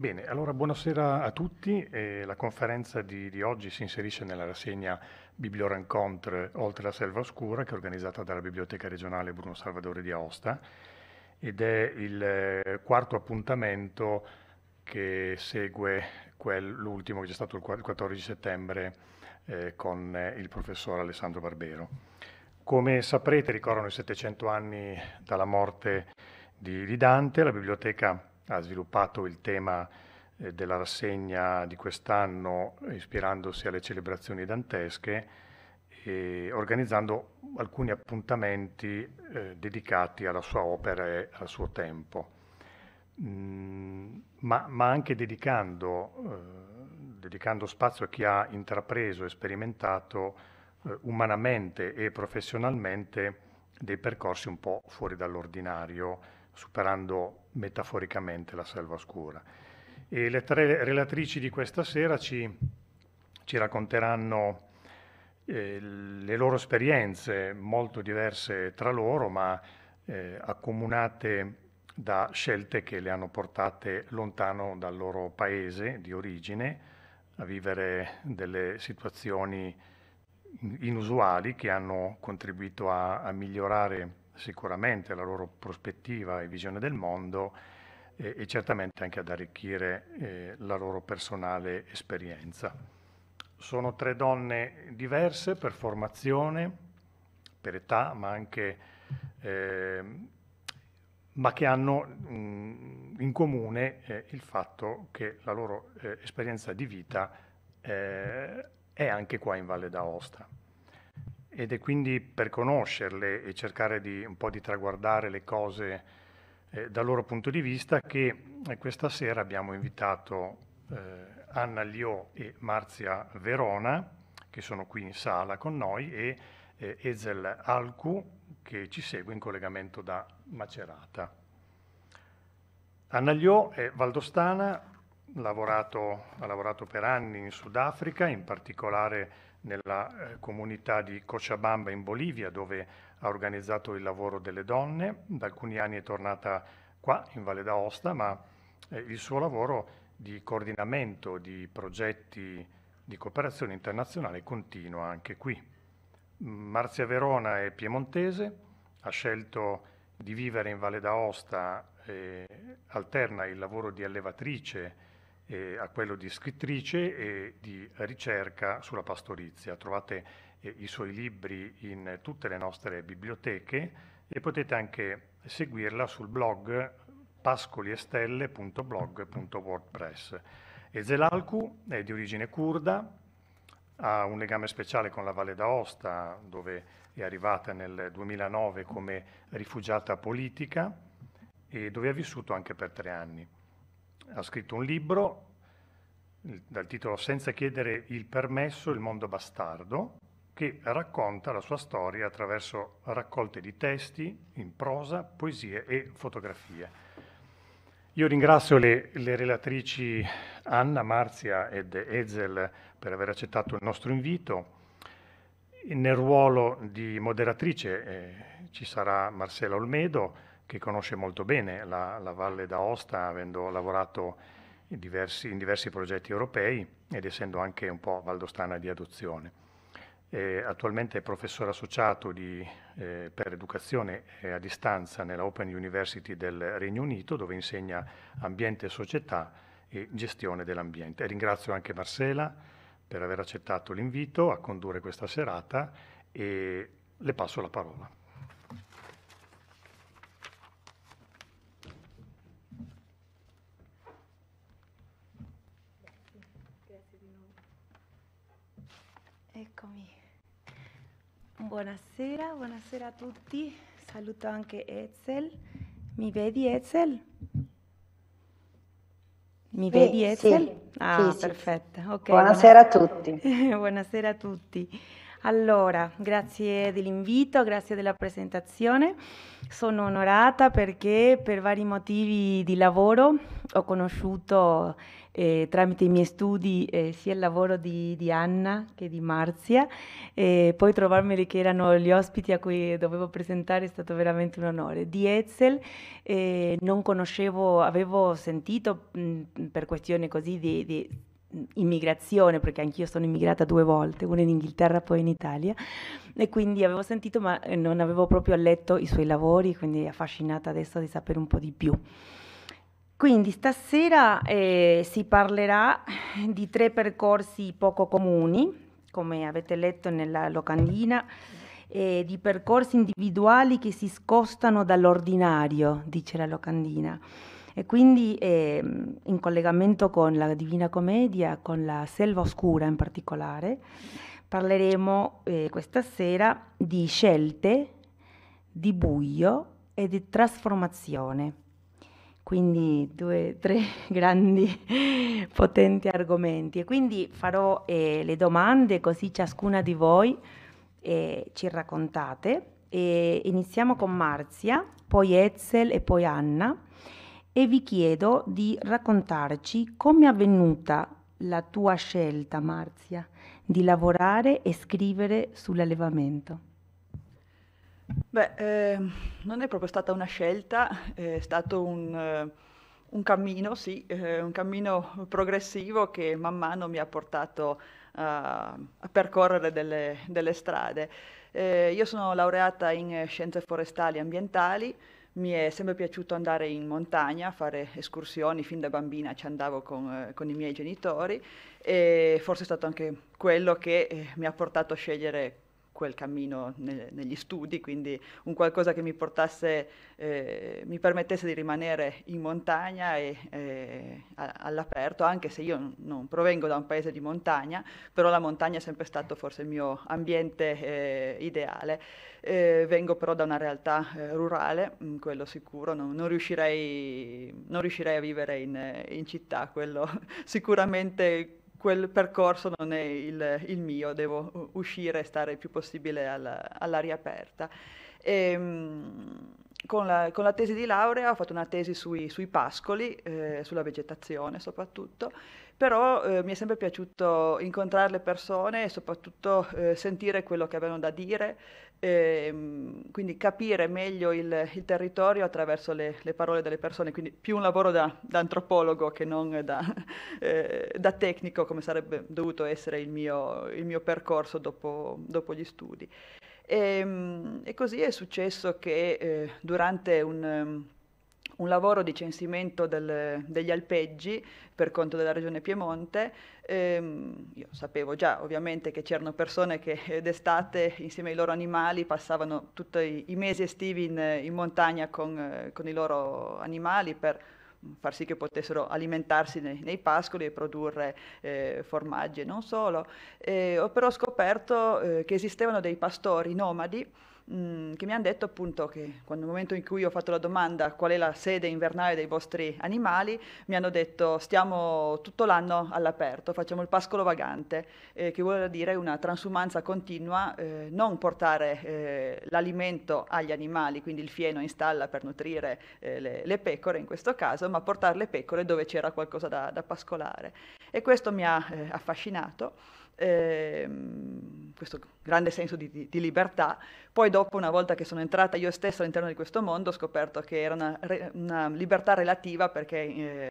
Bene, allora buonasera a tutti. Eh, la conferenza di, di, oggi si inserisce nella rassegna Biblio Rencontre Oltre la Selva Oscura, che è organizzata dalla Biblioteca regionale Bruno Salvadore di Aosta ed è il eh, quarto appuntamento che segue l'ultimo che c'è stato il 14 settembre eh, con eh, il professor Alessandro Barbero. Come saprete ricorrono i 700 anni dalla morte di, di Dante, la biblioteca ha sviluppato il tema eh, della rassegna di quest'anno ispirandosi alle celebrazioni dantesche e organizzando alcuni appuntamenti eh, dedicati alla sua opera e al suo tempo, mm, ma, ma, anche dedicando, eh, dedicando, spazio a chi ha intrapreso e sperimentato eh, umanamente e professionalmente dei percorsi un po' fuori dall'ordinario, superando metaforicamente la selva oscura. E le tre relatrici di questa sera ci, ci racconteranno eh, le loro esperienze, molto diverse tra loro, ma eh, accomunate da scelte che le hanno portate lontano dal loro paese di origine, a vivere delle situazioni inusuali che hanno contribuito a, a migliorare sicuramente la loro prospettiva e visione del mondo eh, e certamente anche ad arricchire eh, la loro personale esperienza. Sono tre donne diverse per formazione, per età, ma anche eh, ma che hanno mh, in comune eh, il fatto che la loro eh, esperienza di vita eh, è anche qua in Valle d'Aosta ed è quindi per conoscerle e cercare di un po' di traguardare le cose eh, dal loro punto di vista che eh, questa sera abbiamo invitato eh, Anna Liò e Marzia Verona, che sono qui in sala con noi, e eh, Ezel Alcu, che ci segue in collegamento da Macerata. Anna Liò è valdostana, lavorato, ha lavorato per anni in Sudafrica, in particolare nella eh, comunità di Cochabamba in Bolivia, dove ha organizzato il lavoro delle donne. Da alcuni anni è tornata qua, in Valle d'Aosta, ma eh, il suo lavoro di coordinamento di progetti di cooperazione internazionale continua anche qui. Marzia Verona è piemontese, ha scelto di vivere in Valle d'Aosta, eh, alterna il lavoro di allevatrice eh, a quello di scrittrice e di ricerca sulla pastorizia. Trovate eh, i suoi libri in tutte le nostre biblioteche e potete anche seguirla sul blog pascoliestelle.blog.wordpress. E è di origine curda, ha un legame speciale con la Valle d'Aosta, dove è arrivata nel 2009 come rifugiata politica e dove ha vissuto anche per tre anni ha scritto un libro dal titolo Senza chiedere il permesso, il mondo bastardo, che racconta la sua storia attraverso raccolte di testi in prosa, poesie e fotografie. Io ringrazio le, le relatrici Anna, Marzia ed Ezel per aver accettato il nostro invito. Nel ruolo di moderatrice eh, ci sarà Marcella Olmedo che conosce molto bene la, la Valle d'Aosta, avendo lavorato in diversi, in diversi, progetti europei ed essendo anche un po' valdostana di adozione. E attualmente è professore associato di, eh, per educazione a distanza nella Open University del Regno Unito, dove insegna ambiente e società e gestione dell'ambiente. E ringrazio anche Marcela per aver accettato l'invito a condurre questa serata e le passo la parola. Buonasera, buonasera a tutti. Saluto anche Ezel. Mi vedi Ezel? Mi sì, vedi Ezel? Sì, ah, sì, perfetta. Okay, buonasera, buonasera a tutti. buonasera a tutti. Allora, grazie dell'invito, grazie della presentazione. Sono onorata perché per vari motivi di lavoro ho conosciuto eh, tramite i miei studi eh, sia il lavoro di, di, Anna che di Marzia e poi trovarmeli che erano gli ospiti a cui dovevo presentare è stato veramente un onore. Di Etzel eh, non conoscevo, avevo sentito mh, per questione così di, di immigrazione, perché anch'io sono immigrata due volte, una in Inghilterra poi in Italia, e quindi avevo sentito ma eh, non avevo proprio letto i suoi lavori, quindi affascinata adesso di sapere un po' di più. Quindi stasera eh, si parlerà di tre percorsi poco comuni, come avete letto nella locandina, eh, di percorsi individuali che si scostano dall'ordinario, dice la locandina e quindi eh, in collegamento con la Divina Commedia, con la Selva Oscura in particolare, parleremo eh, questa sera di scelte, di buio e di trasformazione. Quindi due, tre grandi, potenti argomenti. E quindi farò eh, le domande così ciascuna di voi eh, ci raccontate. E iniziamo con Marzia, poi Etzel e poi Anna e vi chiedo di raccontarci come è avvenuta la tua scelta, Marzia, di lavorare e scrivere sull'allevamento. Beh, eh, non è proprio stata una scelta, è stato un, eh, un cammino, sì, eh, un cammino progressivo che man mano mi ha portato a, a percorrere delle, delle strade. Eh, io sono laureata in scienze forestali e ambientali, mi è sempre piaciuto andare in montagna, fare escursioni, fin da bambina ci andavo con, eh, con i miei genitori e forse è stato anche quello che eh, mi ha portato a scegliere quel cammino ne, negli studi, quindi un qualcosa che mi portasse, eh, mi permettesse di rimanere in montagna e eh, all'aperto, anche se io non provengo da un paese di montagna, però la montagna è sempre stato forse il mio ambiente eh, ideale. Eh, vengo però da una realtà eh, rurale, mm, quello sicuro, non, non, riuscirei, non riuscirei a vivere in, in città, quello sicuramente quel percorso non è il, il, mio, devo uscire e stare il più possibile alla, all'aria aperta. E, ehm, con, la, con, la, tesi di laurea ho fatto una tesi sui, sui pascoli, eh, sulla vegetazione soprattutto, però eh, mi è sempre piaciuto incontrare le persone e soprattutto eh, sentire quello che avevano da dire, e, ehm, quindi capire meglio il, il territorio attraverso le, le, parole delle persone, quindi più un lavoro da, da antropologo che non da, eh, da, tecnico, come sarebbe dovuto essere il mio, il mio percorso dopo, dopo, gli studi. E, ehm, e, così è successo che eh, durante un un lavoro di censimento del, degli alpeggi per conto della regione Piemonte. Ehm, io sapevo già ovviamente che c'erano persone che eh, d'estate insieme ai loro animali passavano tutti i, mesi estivi in, in montagna con, eh, con, i loro animali per far sì che potessero alimentarsi nei, nei pascoli e produrre eh, formaggi e non solo. E eh, ho però scoperto eh, che esistevano dei pastori nomadi Mm, che mi hanno detto appunto che quando, nel momento in cui ho fatto la domanda qual è la sede invernale dei vostri animali, mi hanno detto stiamo tutto l'anno all'aperto, facciamo il pascolo vagante, eh, che vuol dire una transumanza continua, eh, non portare eh, l'alimento agli animali, quindi il fieno in stalla per nutrire eh, le, le, pecore in questo caso, ma portare le pecore dove c'era qualcosa da, da pascolare. E questo mi ha eh, affascinato. Ehm, questo grande senso di, di, di, libertà. Poi dopo, una volta che sono entrata io stessa all'interno di questo mondo, ho scoperto che era una, re, una libertà relativa perché eh,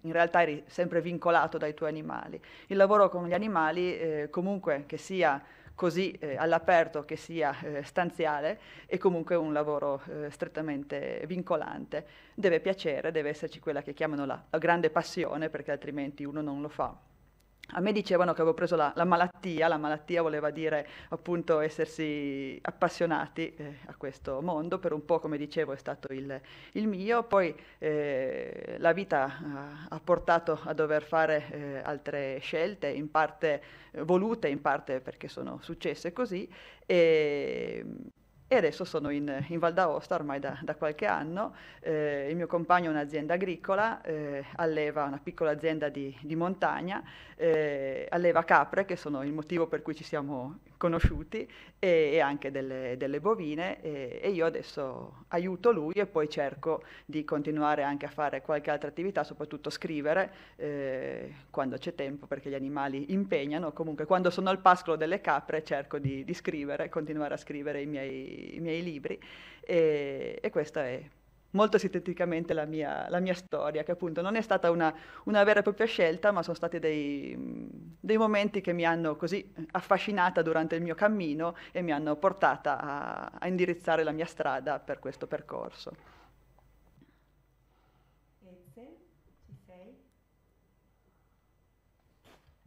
in realtà eri sempre vincolato dai tuoi animali. Il lavoro con gli animali, eh, comunque che sia così eh, all'aperto che sia eh, stanziale è comunque un lavoro eh, strettamente vincolante. Deve piacere, deve esserci quella che chiamano la, la grande passione perché altrimenti uno non lo fa. A me dicevano che avevo preso la, la, malattia, la malattia voleva dire appunto essersi appassionati eh, a questo mondo, per un po' come dicevo è stato il, il mio, poi eh, la vita eh, ha portato a dover fare eh, altre scelte, in parte eh, volute, in parte perché sono successe così, e e adesso sono in, in Val d'Aosta ormai da, da qualche anno, eh, il mio compagno ha un'azienda agricola, eh, alleva una piccola azienda di, di montagna, eh, alleva capre che sono il motivo per cui ci siamo conosciuti e, e anche delle, delle bovine e, e, io adesso aiuto lui e poi cerco di continuare anche a fare qualche altra attività, soprattutto scrivere eh, quando c'è tempo perché gli animali impegnano, comunque quando sono al pascolo delle capre cerco di, di scrivere, continuare a scrivere i miei i miei libri e, e, questa è molto sinteticamente la mia, la mia, storia, che appunto non è stata una, una vera e propria scelta, ma sono stati dei, dei, momenti che mi hanno così affascinata durante il mio cammino e mi hanno portata a, a indirizzare la mia strada per questo percorso.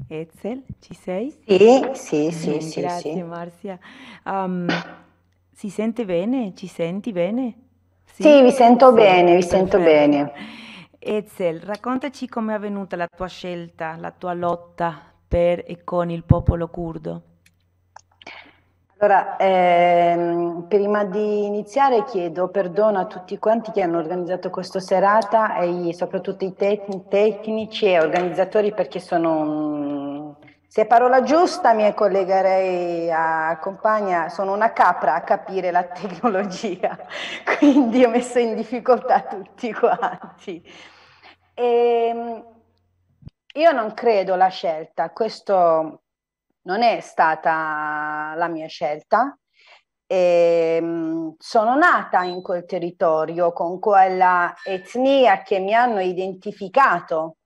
Ezel, ci sei? Sì, sì, sì. Grazie sì, sì. Marzia. Um, ehm, si sente bene? Ci senti bene? Sì, sì vi sento sì, bene, vi sento bene. Ezel, raccontaci com'è avvenuta la tua scelta, la tua lotta per e con il popolo curdo. Allora, ehm, prima di iniziare chiedo perdono a tutti quanti che hanno organizzato questa serata e soprattutto i tecnici e organizzatori perché sono un se è parola giusta, mi collegherei a compagna. sono una capra a capire la tecnologia, quindi ho messo in difficoltà tutti quanti. E ehm, io non credo la scelta, questo non è stata la mia scelta. E ehm, sono nata in quel territorio con quella etnia che mi hanno identificato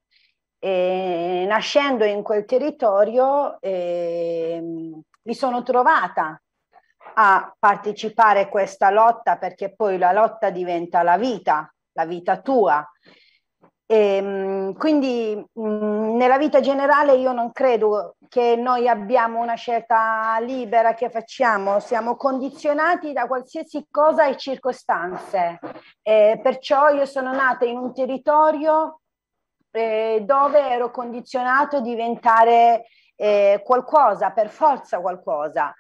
e eh, nascendo in quel territorio eh, mi sono trovata a partecipare a questa lotta perché poi la lotta diventa la vita, la vita tua. E, ehm, quindi mh, mm, nella vita generale io non credo che noi abbiamo una scelta libera che facciamo, siamo condizionati da qualsiasi cosa e circostanze. E eh, perciò io sono nata in un territorio eh, dove ero condizionato a diventare eh, qualcosa, per forza qualcosa.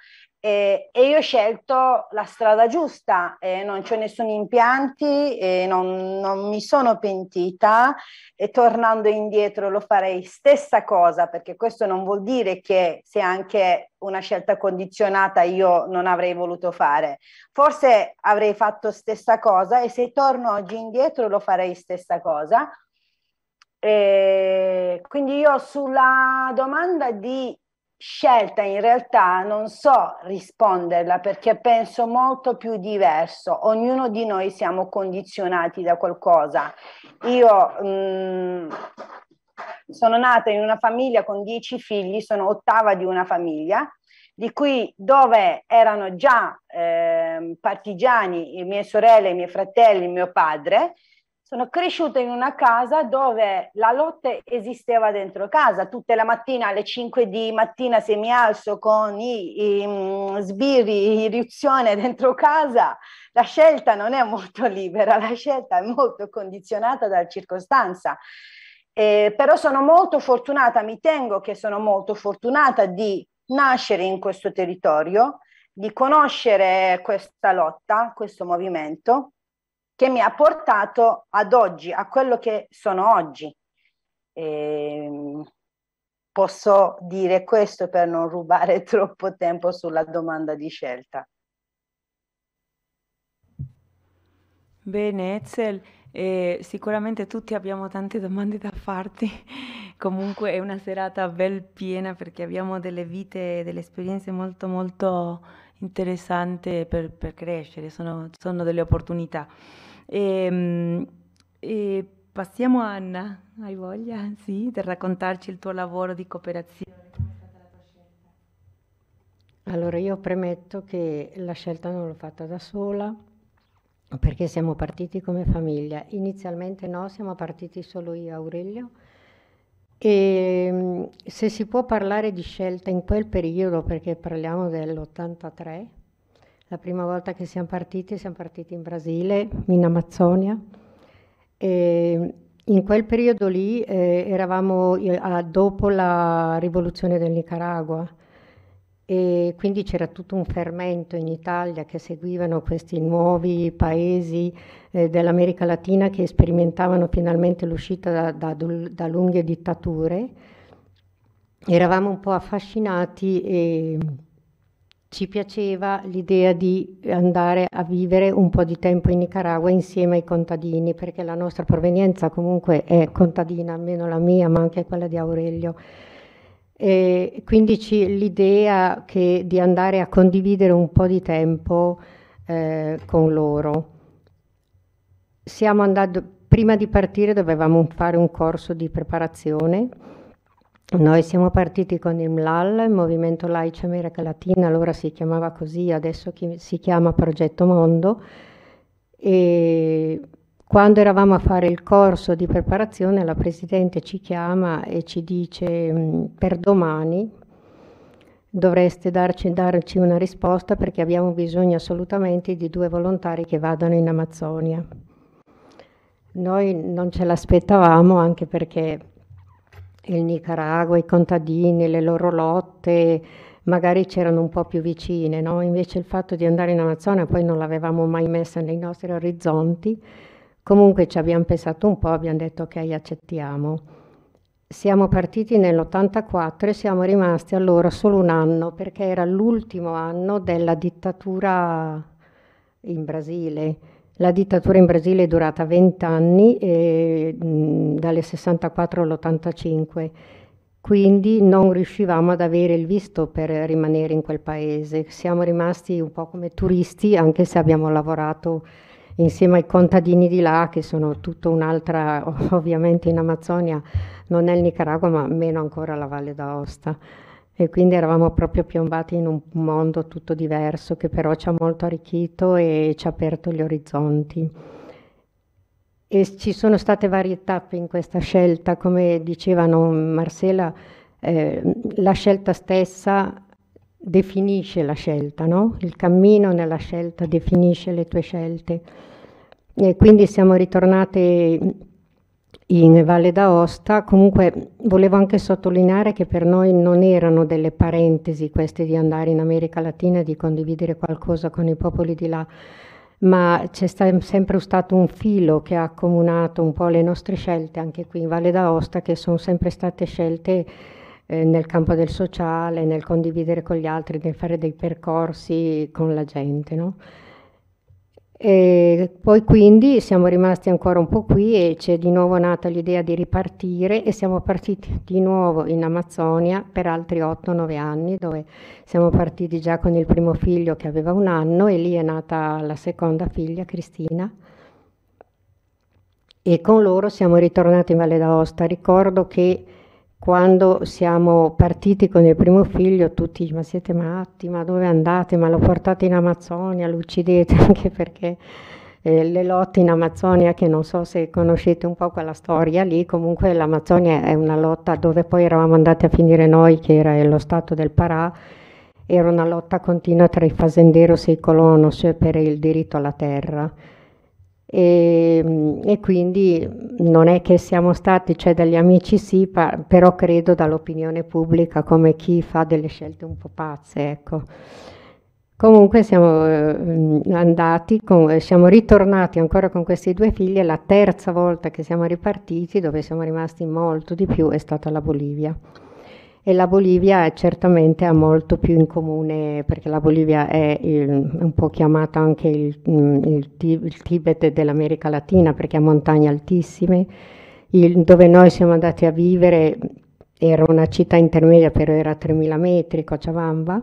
Eh, e io ho scelto la strada giusta, eh, non ho nessun impianti, eh, non, non, mi sono pentita e tornando indietro lo farei stessa cosa perché questo non vuol dire che se anche una scelta condizionata io non avrei voluto fare, forse avrei fatto stessa cosa e se torno oggi indietro lo farei stessa cosa e eh, quindi io sulla domanda di scelta in realtà non so risponderla perché penso molto più diverso. Ognuno di noi siamo condizionati da qualcosa. Io mh, mm, sono nata in una famiglia con dieci figli, sono ottava di una famiglia di cui dove erano già eh, partigiani mie sorelle, i miei fratelli, mio padre, sono cresciuta in una casa dove la lotta esisteva dentro casa, tutte le mattine alle 5 di mattina se mi alzo con i, i mm, sbirri, irruzione dentro casa, la scelta non è molto libera, la scelta è molto condizionata dalla circostanza. Eh, però sono molto fortunata, mi tengo che sono molto fortunata di nascere in questo territorio, di conoscere questa lotta, questo movimento che mi ha portato ad oggi, a quello che sono oggi. E ehm, posso dire questo per non rubare troppo tempo sulla domanda di scelta. Bene, Ezel, eh, sicuramente tutti abbiamo tante domande da farti. Comunque è una serata bel piena perché abbiamo delle vite, e delle esperienze molto molto interessanti per, per crescere, sono, sono delle opportunità. E, ehm, e passiamo a Anna, hai voglia sì, di raccontarci il tuo lavoro di cooperazione? Allora io premetto che la scelta non l'ho fatta da sola perché siamo partiti come famiglia. Inizialmente no, siamo partiti solo io e Aurelio. E ehm, se si può parlare di scelta in quel periodo, perché parliamo dell'83, la prima volta che siamo partiti, siamo partiti in Brasile, in Amazzonia. E in quel periodo lì eh, eravamo eh, dopo la rivoluzione del Nicaragua e quindi c'era tutto un fermento in Italia che seguivano questi nuovi paesi eh, dell'America Latina che sperimentavano finalmente l'uscita da, da, da lunghe dittature. Eravamo un po' affascinati e ci piaceva l'idea di andare a vivere un po' di tempo in Nicaragua insieme ai contadini, perché la nostra provenienza comunque è contadina, almeno la mia, ma anche quella di Aurelio. E quindi l'idea di andare a condividere un po' di tempo eh, con loro. Andati, prima di partire dovevamo fare un corso di preparazione noi siamo partiti con il MLAL, il Movimento Laico America Latina, allora si chiamava così, adesso si chiama Progetto Mondo. E quando eravamo a fare il corso di preparazione, la Presidente ci chiama e ci dice mm, per domani dovreste darci, darci una risposta perché abbiamo bisogno assolutamente di due volontari che vadano in Amazzonia. Noi non ce l'aspettavamo anche perché il Nicaragua, i contadini, le loro lotte, magari c'erano un po' più vicine, no? invece il fatto di andare in Amazzonia poi non l'avevamo mai messa nei nostri orizzonti, comunque ci abbiamo pensato un po', abbiamo detto ok accettiamo. Siamo partiti nell'84 e siamo rimasti allora solo un anno perché era l'ultimo anno della dittatura in Brasile la dittatura in Brasile è durata 20 anni, e, mh, dalle 64 all'85, quindi non riuscivamo ad avere il visto per rimanere in quel paese. Siamo rimasti un po' come turisti, anche se abbiamo lavorato insieme ai contadini di là, che sono tutta un'altra, ovviamente in Amazzonia, non è il Nicaragua, ma meno ancora la Valle d'Aosta e quindi eravamo proprio piombati in un mondo tutto diverso che però ci ha molto arricchito e ci ha aperto gli orizzonti. E ci sono state varie tappe in questa scelta, come dicevano Marcella, eh, la scelta stessa definisce la scelta, no? il cammino nella scelta definisce le tue scelte. E quindi siamo ritornate in Valle d'Aosta. Comunque volevo anche sottolineare che per noi non erano delle parentesi queste di andare in America Latina e di condividere qualcosa con i popoli di là, ma c'è sta- sempre stato un filo che ha accomunato un po' le nostre scelte anche qui in Valle d'Aosta, che sono sempre state scelte eh, nel campo del sociale, nel condividere con gli altri, nel fare dei percorsi con la gente. No? E poi quindi siamo rimasti ancora un po' qui e c'è di nuovo nata l'idea di ripartire e siamo partiti di nuovo in Amazzonia per altri 8-9 anni dove siamo partiti già con il primo figlio che aveva un anno e lì è nata la seconda figlia Cristina e con loro siamo ritornati in Valle d'Aosta. Ricordo che quando siamo partiti con il primo figlio tutti ma siete matti, ma dove andate, ma lo portate in Amazzonia, lo uccidete anche perché eh, le lotte in Amazzonia che non so se conoscete un po' quella storia lì, comunque l'Amazzonia è una lotta dove poi eravamo andati a finire noi che era lo stato del Parà, era una lotta continua tra i fazenderos e i colonos per il diritto alla terra e, ehm, e, quindi non è che siamo stati, cioè dagli amici sì, pa- però credo dall'opinione pubblica come chi fa delle scelte un po' pazze, ecco. Comunque siamo eh, andati, con, siamo ritornati ancora con questi due figli e la terza volta che siamo ripartiti, dove siamo rimasti molto di più, è stata la Bolivia e la Bolivia certamente ha molto più in comune perché la Bolivia è il, un po' chiamata anche il, mm, il, il Tibet dell'America Latina perché ha montagne altissime, dove noi siamo andati a vivere era una città intermedia però era a 3.000 metri, Cochabamba,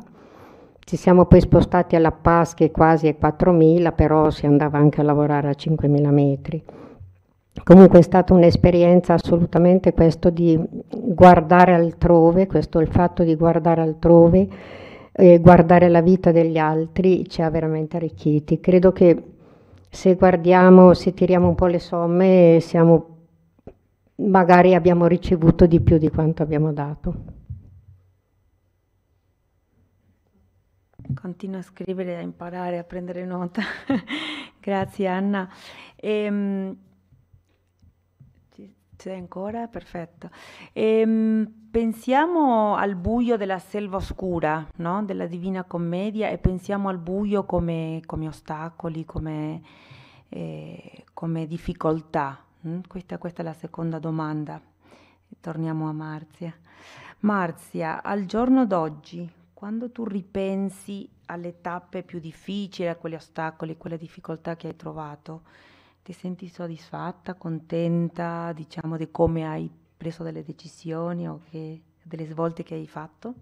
ci siamo poi spostati alla Paz che quasi è 4.000 però si andava anche a lavorare a 5.000 metri. Comunque è stata un'esperienza assolutamente questo di guardare altrove, questo il fatto di guardare altrove, e guardare la vita degli altri ci ha veramente arricchiti. Credo che se guardiamo, se tiriamo un po' le somme, siamo, magari abbiamo ricevuto di più di quanto abbiamo dato. Continua a scrivere, a imparare, a prendere nota. Grazie Anna. Ehm, c'è ancora? Perfetto. Ehm, pensiamo al buio della selva oscura, no? della Divina Commedia, e pensiamo al buio come, come ostacoli, come, eh, come difficoltà. Mm? Questa, questa, è la seconda domanda. Torniamo a Marzia. Marzia, al giorno d'oggi, quando tu ripensi alle tappe più difficili, a quegli ostacoli, a quelle difficoltà che hai trovato, ti senti soddisfatta, contenta, diciamo, di come hai preso delle decisioni o che, delle svolte che hai fatto?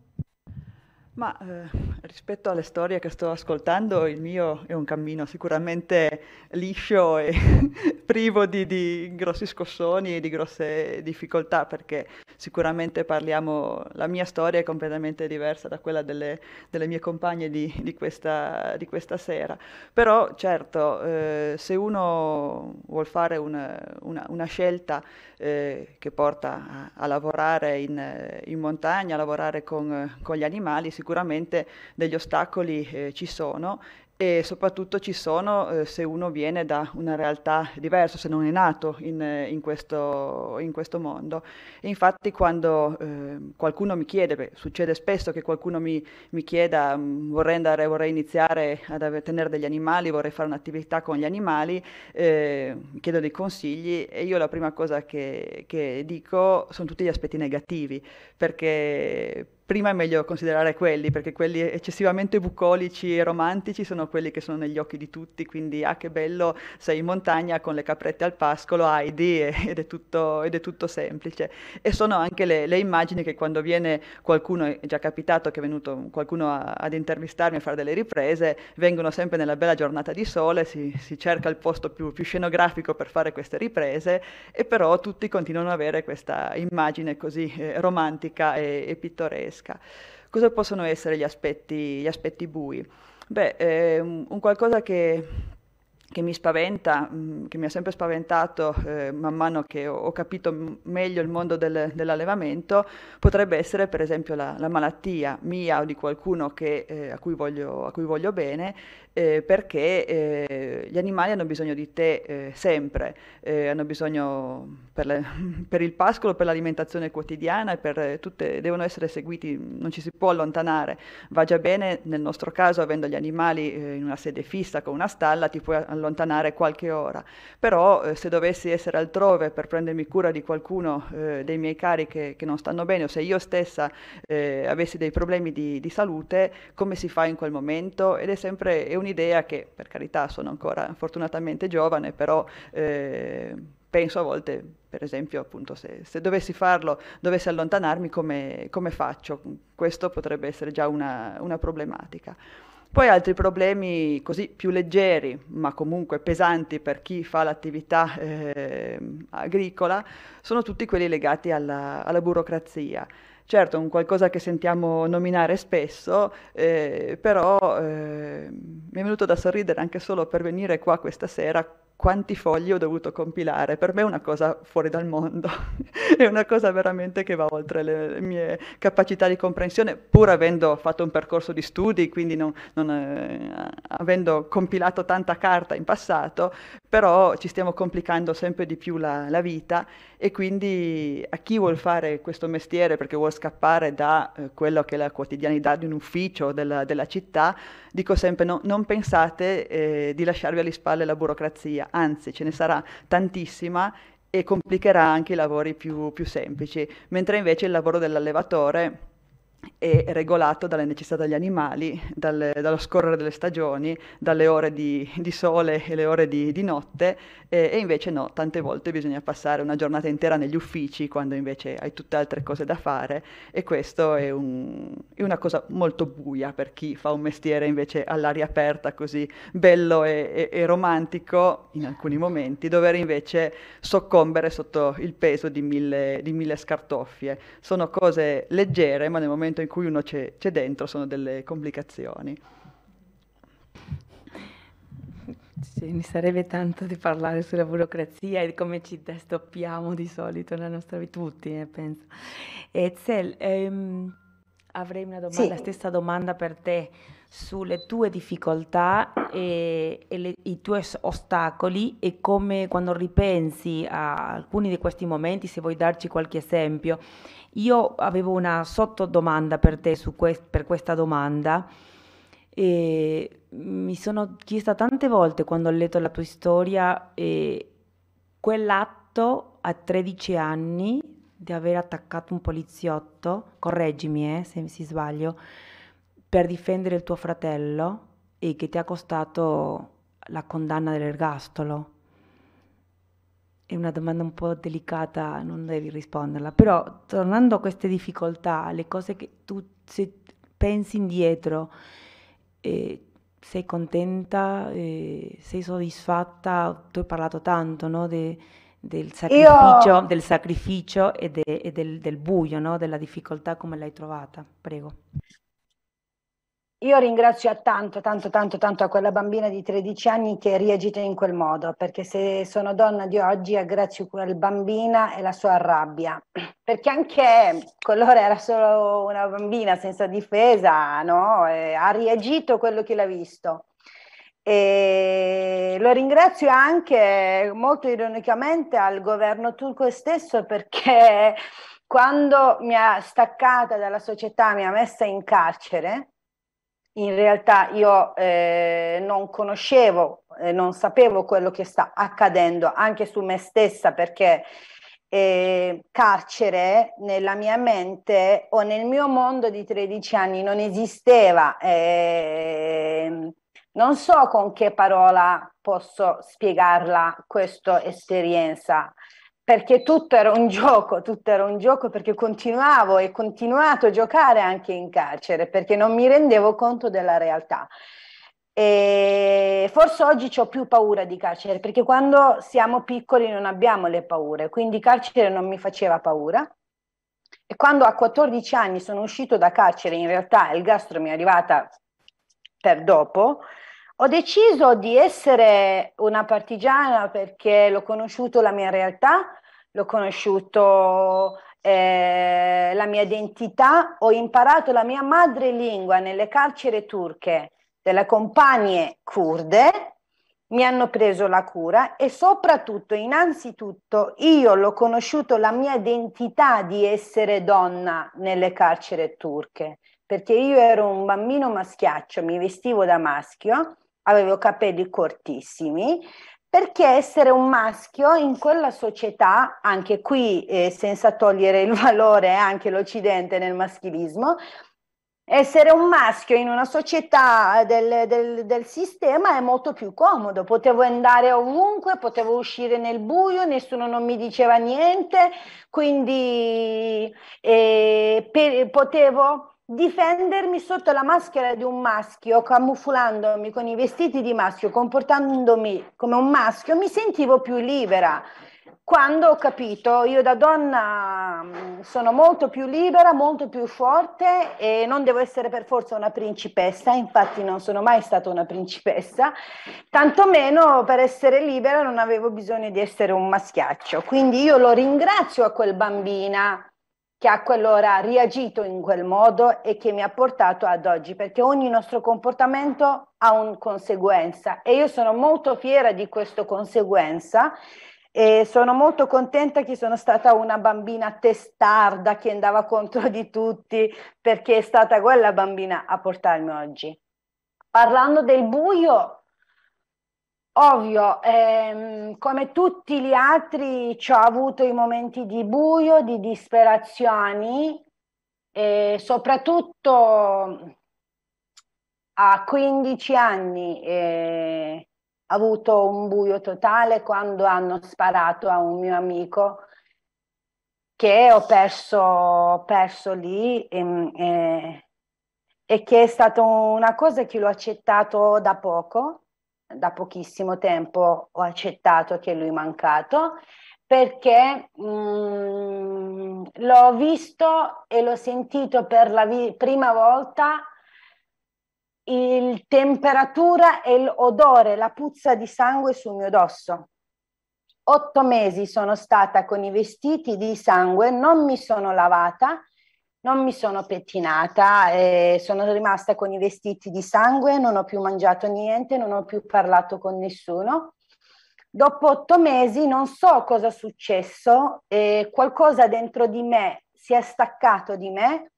Ma eh, rispetto alle storie che sto ascoltando, il mio è un cammino sicuramente liscio e privo di, di, grossi scossoni e di grosse difficoltà, perché sicuramente parliamo, la mia storia è completamente diversa da quella delle, delle mie compagne di, di, questa, di, questa, sera. Però certo, eh, se uno vuole fare una, una, una scelta eh, che porta a, a lavorare in, in, montagna, a lavorare con, con gli animali, sicuramente sicuramente degli ostacoli eh, ci sono e soprattutto ci sono eh, se uno viene da una realtà diversa, se non è nato in, eh, in, questo, in questo, mondo. E infatti quando eh, qualcuno mi chiede, beh, succede spesso che qualcuno mi, mi chieda mm, vorrei, andare, vorrei iniziare a tenere degli animali, vorrei fare un'attività con gli animali, eh, chiedo dei consigli e io la prima cosa che, che dico sono tutti gli aspetti negativi, perché prima è meglio considerare quelli, perché quelli eccessivamente bucolici e romantici sono quelli che sono negli occhi di tutti, quindi ah che bello sei in montagna con le caprette al pascolo, ah idee ed è tutto, ed è tutto semplice. E sono anche le, le, immagini che quando viene qualcuno, è già capitato che è venuto qualcuno a, ad intervistarmi a fare delle riprese, vengono sempre nella bella giornata di sole, si, si cerca il posto più, più, scenografico per fare queste riprese e però tutti continuano ad avere questa immagine così eh, romantica e, e pittoresca pesca. Cosa possono essere gli aspetti, gli aspetti bui? Beh, eh, un qualcosa che che mi spaventa, mm, che mi ha sempre spaventato eh, man mano che ho, capito meglio il mondo del, dell'allevamento, potrebbe essere per esempio la, la malattia mia o di qualcuno che, eh, a, cui voglio, a, cui voglio, bene eh, perché eh, gli animali hanno bisogno di te eh, sempre, eh, hanno bisogno per, le, per, il pascolo, per l'alimentazione quotidiana, per eh, tutte, devono essere seguiti, non ci si può allontanare. Va già bene, nel nostro caso, avendo gli animali eh, in una sede fissa con una stalla, ti puoi allontanare qualche ora, però se dovessi essere altrove per prendermi cura di qualcuno dei miei cari che, che, non stanno bene o se io stessa avessi dei problemi di, di, salute, come si fa in quel momento? Ed è sempre è un un'idea che per carità sono ancora fortunatamente giovane, però eh, penso a volte, per esempio, appunto, se, se dovessi farlo, dovessi allontanarmi, come, come, faccio? Questo potrebbe essere già una, una problematica. Poi altri problemi così più leggeri, ma comunque pesanti per chi fa l'attività eh, agricola, sono tutti quelli legati alla, alla burocrazia. Certo, è un qualcosa che sentiamo nominare spesso, eh, però eh, mi è venuto da sorridere anche solo per venire qua questa sera quanti fogli ho dovuto compilare. Per me è una cosa fuori dal mondo, è una cosa veramente che va oltre le mie capacità di comprensione, pur avendo fatto un percorso di studi, quindi non, non, eh, avendo compilato tanta carta in passato, però ci stiamo complicando sempre di più la, la vita e quindi a chi vuole fare questo mestiere perché vuole scappare da eh, quello che è la quotidianità di un ufficio della, della città, dico sempre no, non pensate eh, di lasciarvi alle spalle la burocrazia anzi ce ne sarà tantissima e complicherà anche i lavori più, più semplici, mentre invece il lavoro dell'allevatore è regolato dalle necessità degli animali, dal, dallo scorrere delle stagioni, dalle ore di, di sole e le ore di, di notte e, e, invece no, tante volte bisogna passare una giornata intera negli uffici quando invece hai tutte altre cose da fare e questo è, un, è una cosa molto buia per chi fa un mestiere invece all'aria aperta così bello e, e, e romantico in alcuni momenti, dover invece soccombere sotto il peso di mille, di mille scartoffie. Sono cose leggere ma nel momento momento in cui uno c'è, c'è dentro sono delle complicazioni. Sì, mi sarebbe tanto di parlare sulla burocrazia e come ci destoppiamo di solito nella nostra vita, tutti, eh, penso. Ezel, ehm, avrei una domanda, sì. la stessa domanda per te sulle tue difficoltà e, e le, i tuoi ostacoli e come quando ripensi a alcuni di questi momenti, se vuoi darci qualche esempio. Io avevo una sottodomanda per te que- per questa domanda e mi sono chiesta tante volte quando ho letto la tua storia eh, quell'atto a 13 anni di aver attaccato un poliziotto, correggimi eh, se mi sbaglio, per difendere il tuo fratello e che ti ha costato la condanna dell'ergastolo? È una domanda un po' delicata, non devi risponderla, però tornando a queste difficoltà, le cose che tu se pensi indietro, eh, sei contenta, eh, sei soddisfatta, tu hai parlato tanto no? De, del, sacrificio, Io... del, sacrificio, e, de, e del, del buio, no? della difficoltà come l'hai trovata, prego. Io ringrazio tanto, tanto, tanto, tanto a quella bambina di 13 anni che ha reagito in quel modo, perché se sono donna di oggi è grazie quella bambina e la sua rabbia, perché anche quell'ora era solo una bambina senza difesa, no? E ha reagito quello che l'ha visto. E lo ringrazio anche molto ironicamente al governo turco stesso perché quando mi ha staccata dalla società, mi ha messa in carcere, in realtà io eh, non conoscevo, eh, non sapevo quello che sta accadendo anche su me stessa perché eh, carcere nella mia mente o nel mio mondo di 13 anni non esisteva. Ehm, non so con che parola posso spiegarla questa esperienza perché tutto era un gioco, tutto era un gioco perché continuavo e continuato a giocare anche in carcere perché non mi rendevo conto della realtà. E forse oggi ho più paura di carcere perché quando siamo piccoli non abbiamo le paure, quindi carcere non mi faceva paura. E quando a 14 anni sono uscito da carcere, in realtà il gastro mi è arrivata per dopo, ho deciso di essere una partigiana perché l'ho conosciuto la mia realtà, l'ho conosciuto eh, la mia identità, ho imparato la mia madrelingua nelle carcere turche delle compagne kurde, mi hanno preso la cura e soprattutto, innanzitutto, io l'ho conosciuto la mia identità di essere donna nelle carcere turche, perché io ero un bambino maschiaccio, mi vestivo da maschio avevo capelli cortissimi, perché essere un maschio in quella società, anche qui eh, senza togliere il valore anche l'Occidente nel maschilismo, essere un maschio in una società del, del, del, sistema è molto più comodo, potevo andare ovunque, potevo uscire nel buio, nessuno non mi diceva niente, quindi eh, per, potevo difendermi sotto la maschera di un maschio, camuflandomi con i vestiti di maschio, comportandomi come un maschio, mi sentivo più libera. Quando ho capito, io da donna mm, sono molto più libera, molto più forte e non devo essere per forza una principessa, infatti non sono mai stata una principessa, tantomeno per essere libera non avevo bisogno di essere un maschiaccio. Quindi io lo ringrazio a quel bambina che a quell'ora ha reagito in quel modo e che mi ha portato ad oggi, perché ogni nostro comportamento ha una conseguenza e io sono molto fiera di questa conseguenza e sono molto contenta che sono stata una bambina testarda che andava contro di tutti perché è stata quella bambina a portarmi oggi. Parlando del buio, Ovvio, ehm, come tutti gli altri ci ho avuto i momenti di buio, di disperazioni e soprattutto a 15 anni eh, ho avuto un buio totale quando hanno sparato a un mio amico che ho perso, perso lì e, eh, e che è stata una cosa che l'ho accettato da poco da pochissimo tempo ho accettato che lui è mancato perché mh, mm, l'ho visto e l'ho sentito per la vi- prima volta il temperatura e l'odore, la puzza di sangue sul mio dosso. Otto mesi sono stata con i vestiti di sangue, non mi sono lavata non mi sono pettinata, eh, sono rimasta con i vestiti di sangue, non ho più mangiato niente, non ho più parlato con nessuno. Dopo otto mesi non so cosa è successo, eh, qualcosa dentro di me si è staccato di me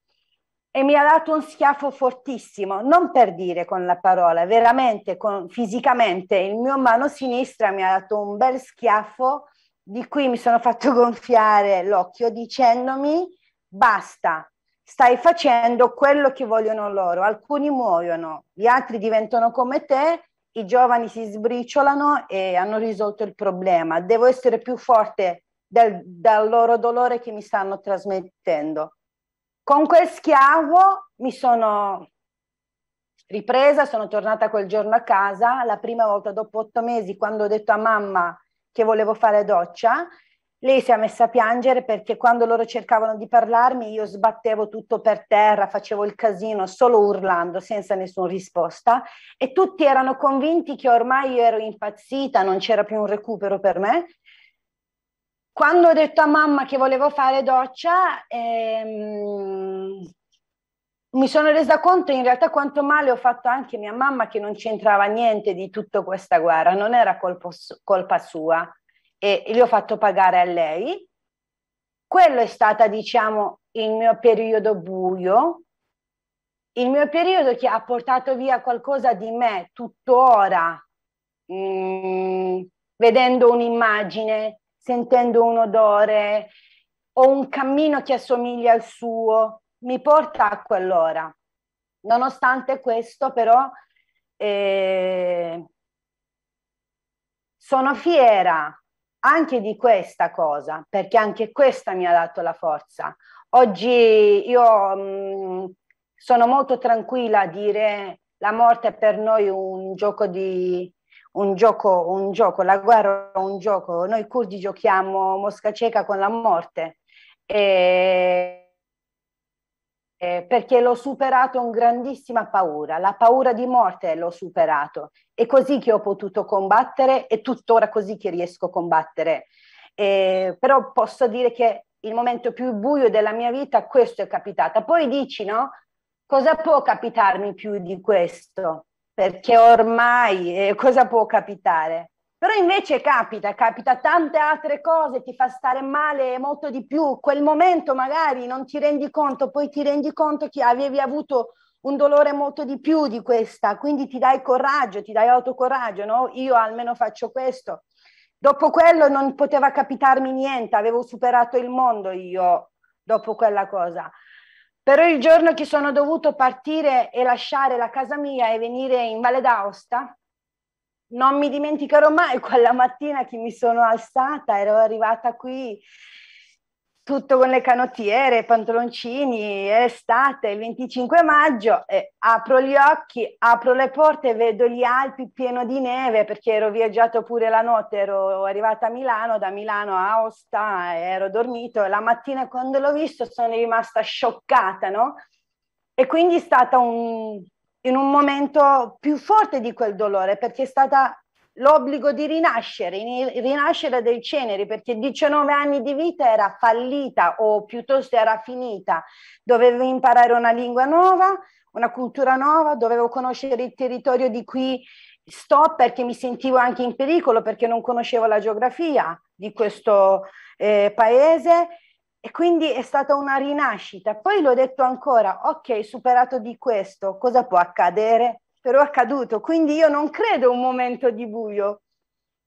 e mi ha dato un schiaffo fortissimo, non per dire con la parola, veramente con, fisicamente il mio mano sinistra mi ha dato un bel schiaffo di cui mi sono fatto gonfiare l'occhio dicendomi basta, stai facendo quello che vogliono loro. Alcuni muoiono, gli altri diventano come te, i giovani si sbriciolano e hanno risolto il problema. Devo essere più forte del, dal loro dolore che mi stanno trasmettendo. Con quel schiavo mi sono ripresa, sono tornata quel giorno a casa, la prima volta dopo otto mesi, quando ho detto a mamma che volevo fare doccia, lei si è messa a piangere perché quando loro cercavano di parlarmi io sbattevo tutto per terra, facevo il casino solo urlando senza nessuna risposta e tutti erano convinti che ormai io ero impazzita, non c'era più un recupero per me. Quando ho detto a mamma che volevo fare doccia, ehm, mi sono resa conto in realtà quanto male ho fatto anche mia mamma che non c'entrava niente di tutta questa guerra, non era colpo, colpa sua e li ho fatto pagare a lei. Quello è stato, diciamo, il mio periodo buio, il mio periodo che ha portato via qualcosa di me tuttora, mh, mm, vedendo un'immagine, sentendo un odore o un cammino che assomiglia al suo, mi porta a quell'ora. Nonostante questo, però, eh, sono fiera anche di questa cosa, perché anche questa mi ha dato la forza. Oggi io mh, mm, sono molto tranquilla a dire la morte è per noi un gioco di un gioco, un gioco, la guerra è un gioco. Noi curdi giochiamo mosca cieca con la morte. E eh, perché l'ho superato con grandissima paura, la paura di morte l'ho superato, è così che ho potuto combattere e tuttora così che riesco a combattere. Eh, però posso dire che il momento più buio della mia vita, questo è capitato. Poi dici, no? Cosa può capitarmi più di questo? Perché ormai eh, cosa può capitare? Però invece capita, capita tante altre cose, ti fa stare male molto di più, quel momento magari non ti rendi conto, poi ti rendi conto che avevi avuto un dolore molto di più di questa, quindi ti dai coraggio, ti dai autocoraggio, no? Io almeno faccio questo. Dopo quello non poteva capitarmi niente, avevo superato il mondo io dopo quella cosa. Però il giorno che sono dovuto partire e lasciare la casa mia e venire in Valle d'Aosta, non mi dimenticherò mai quella mattina che mi sono alzata, ero arrivata qui tutto con le canottiere, pantaloncini, è estate, il 25 maggio, eh, apro gli occhi, apro le porte, vedo gli Alpi pieni di neve perché ero viaggiato pure la notte, ero arrivata a Milano, da Milano a Aosta, ero dormito, la mattina quando l'ho visto sono rimasta scioccata, no? E quindi è stata un, in un momento più forte di quel dolore perché è stata l'obbligo di rinascere, rinascere dai ceneri, perché 19 anni di vita era fallita o piuttosto era finita, dovevo imparare una lingua nuova, una cultura nuova, dovevo conoscere il territorio di cui sto perché mi sentivo anche in pericolo, perché non conoscevo la geografia di questo eh, paese e quindi è stata una rinascita. Poi l'ho detto ancora, ok, superato di questo, cosa può accadere? Però è accaduto, quindi io non credo un momento di buio,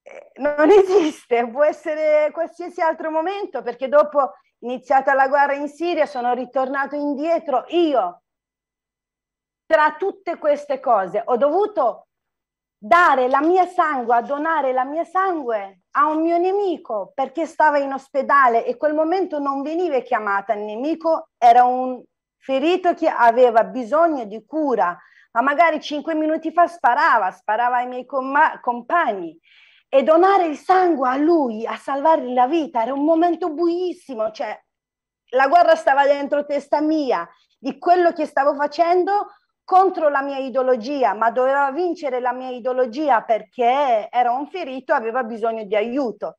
eh, non esiste, può essere qualsiasi altro momento, perché dopo iniziata la guerra in Siria sono ritornato indietro, io tra tutte queste cose ho dovuto dare la mia sangue, donare la mia sangue a un mio nemico perché stava in ospedale e quel momento non veniva chiamata il nemico, era un ferito che aveva bisogno di cura, ma magari cinque minuti fa sparava, sparava ai miei com- compagni. E donare il sangue a lui, a salvargli la vita, era un momento buissimo, cioè la guerra stava dentro testa mia, di quello che stavo facendo contro la mia ideologia, ma doveva vincere la mia ideologia perché era un ferito, aveva bisogno di aiuto.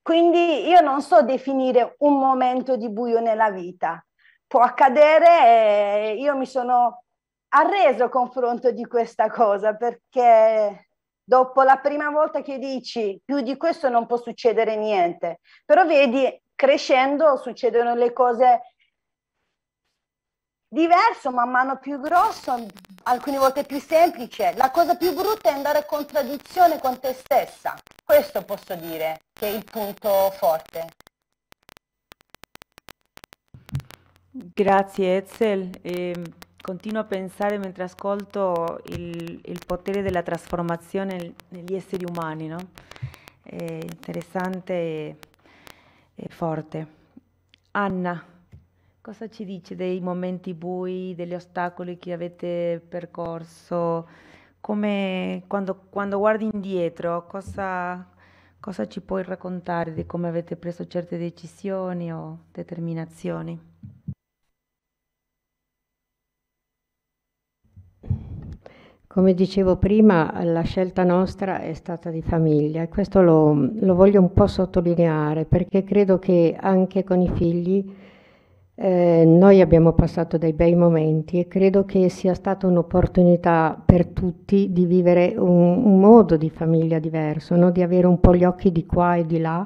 Quindi io non so definire un momento di buio nella vita. Può accadere, io mi sono arreso confronto di questa cosa perché dopo la prima volta che dici più di questo non può succedere niente, però vedi crescendo succedono le cose diverso, man mano più grosso, alcune volte più semplice. La cosa più brutta è andare a contraddizione con te stessa. Questo posso dire che è il punto forte. Grazie Ezel. Eh, continuo a pensare mentre ascolto il, il potere della trasformazione negli esseri umani, no? È interessante e, e forte. Anna. Cosa ci dice dei momenti bui, degli ostacoli che avete percorso? Come, quando, quando guardi indietro, cosa, cosa ci puoi raccontare di come avete preso certe decisioni o determinazioni? Come dicevo prima, la scelta nostra è stata di famiglia e questo lo, lo voglio un po' sottolineare perché credo che anche con i figli eh, noi abbiamo passato dei bei momenti e credo che sia stata un'opportunità per tutti di vivere un, un modo di famiglia diverso, no? di avere un po' gli occhi di qua e di là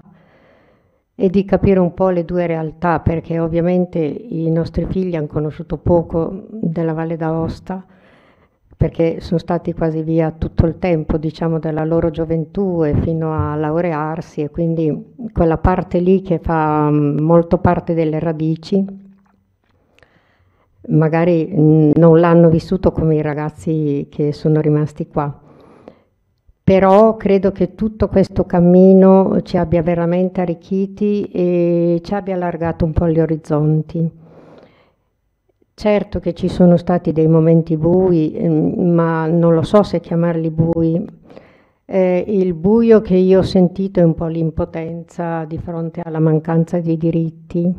e di capire un po' le due realtà, perché ovviamente i nostri figli hanno conosciuto poco della Valle d'Aosta, perché sono stati quasi via tutto il tempo, diciamo, dalla loro gioventù e fino a laurearsi e quindi quella parte lì che fa mm, molto parte delle radici magari mm, non l'hanno vissuto come i ragazzi che sono rimasti qua. Però credo che tutto questo cammino ci abbia veramente arricchiti e ci abbia allargato un po' gli orizzonti. Certo che ci sono stati dei momenti bui, mm, ma non lo so se chiamarli bui. Eh, il buio che io ho sentito è un po' l'impotenza di fronte alla mancanza di diritti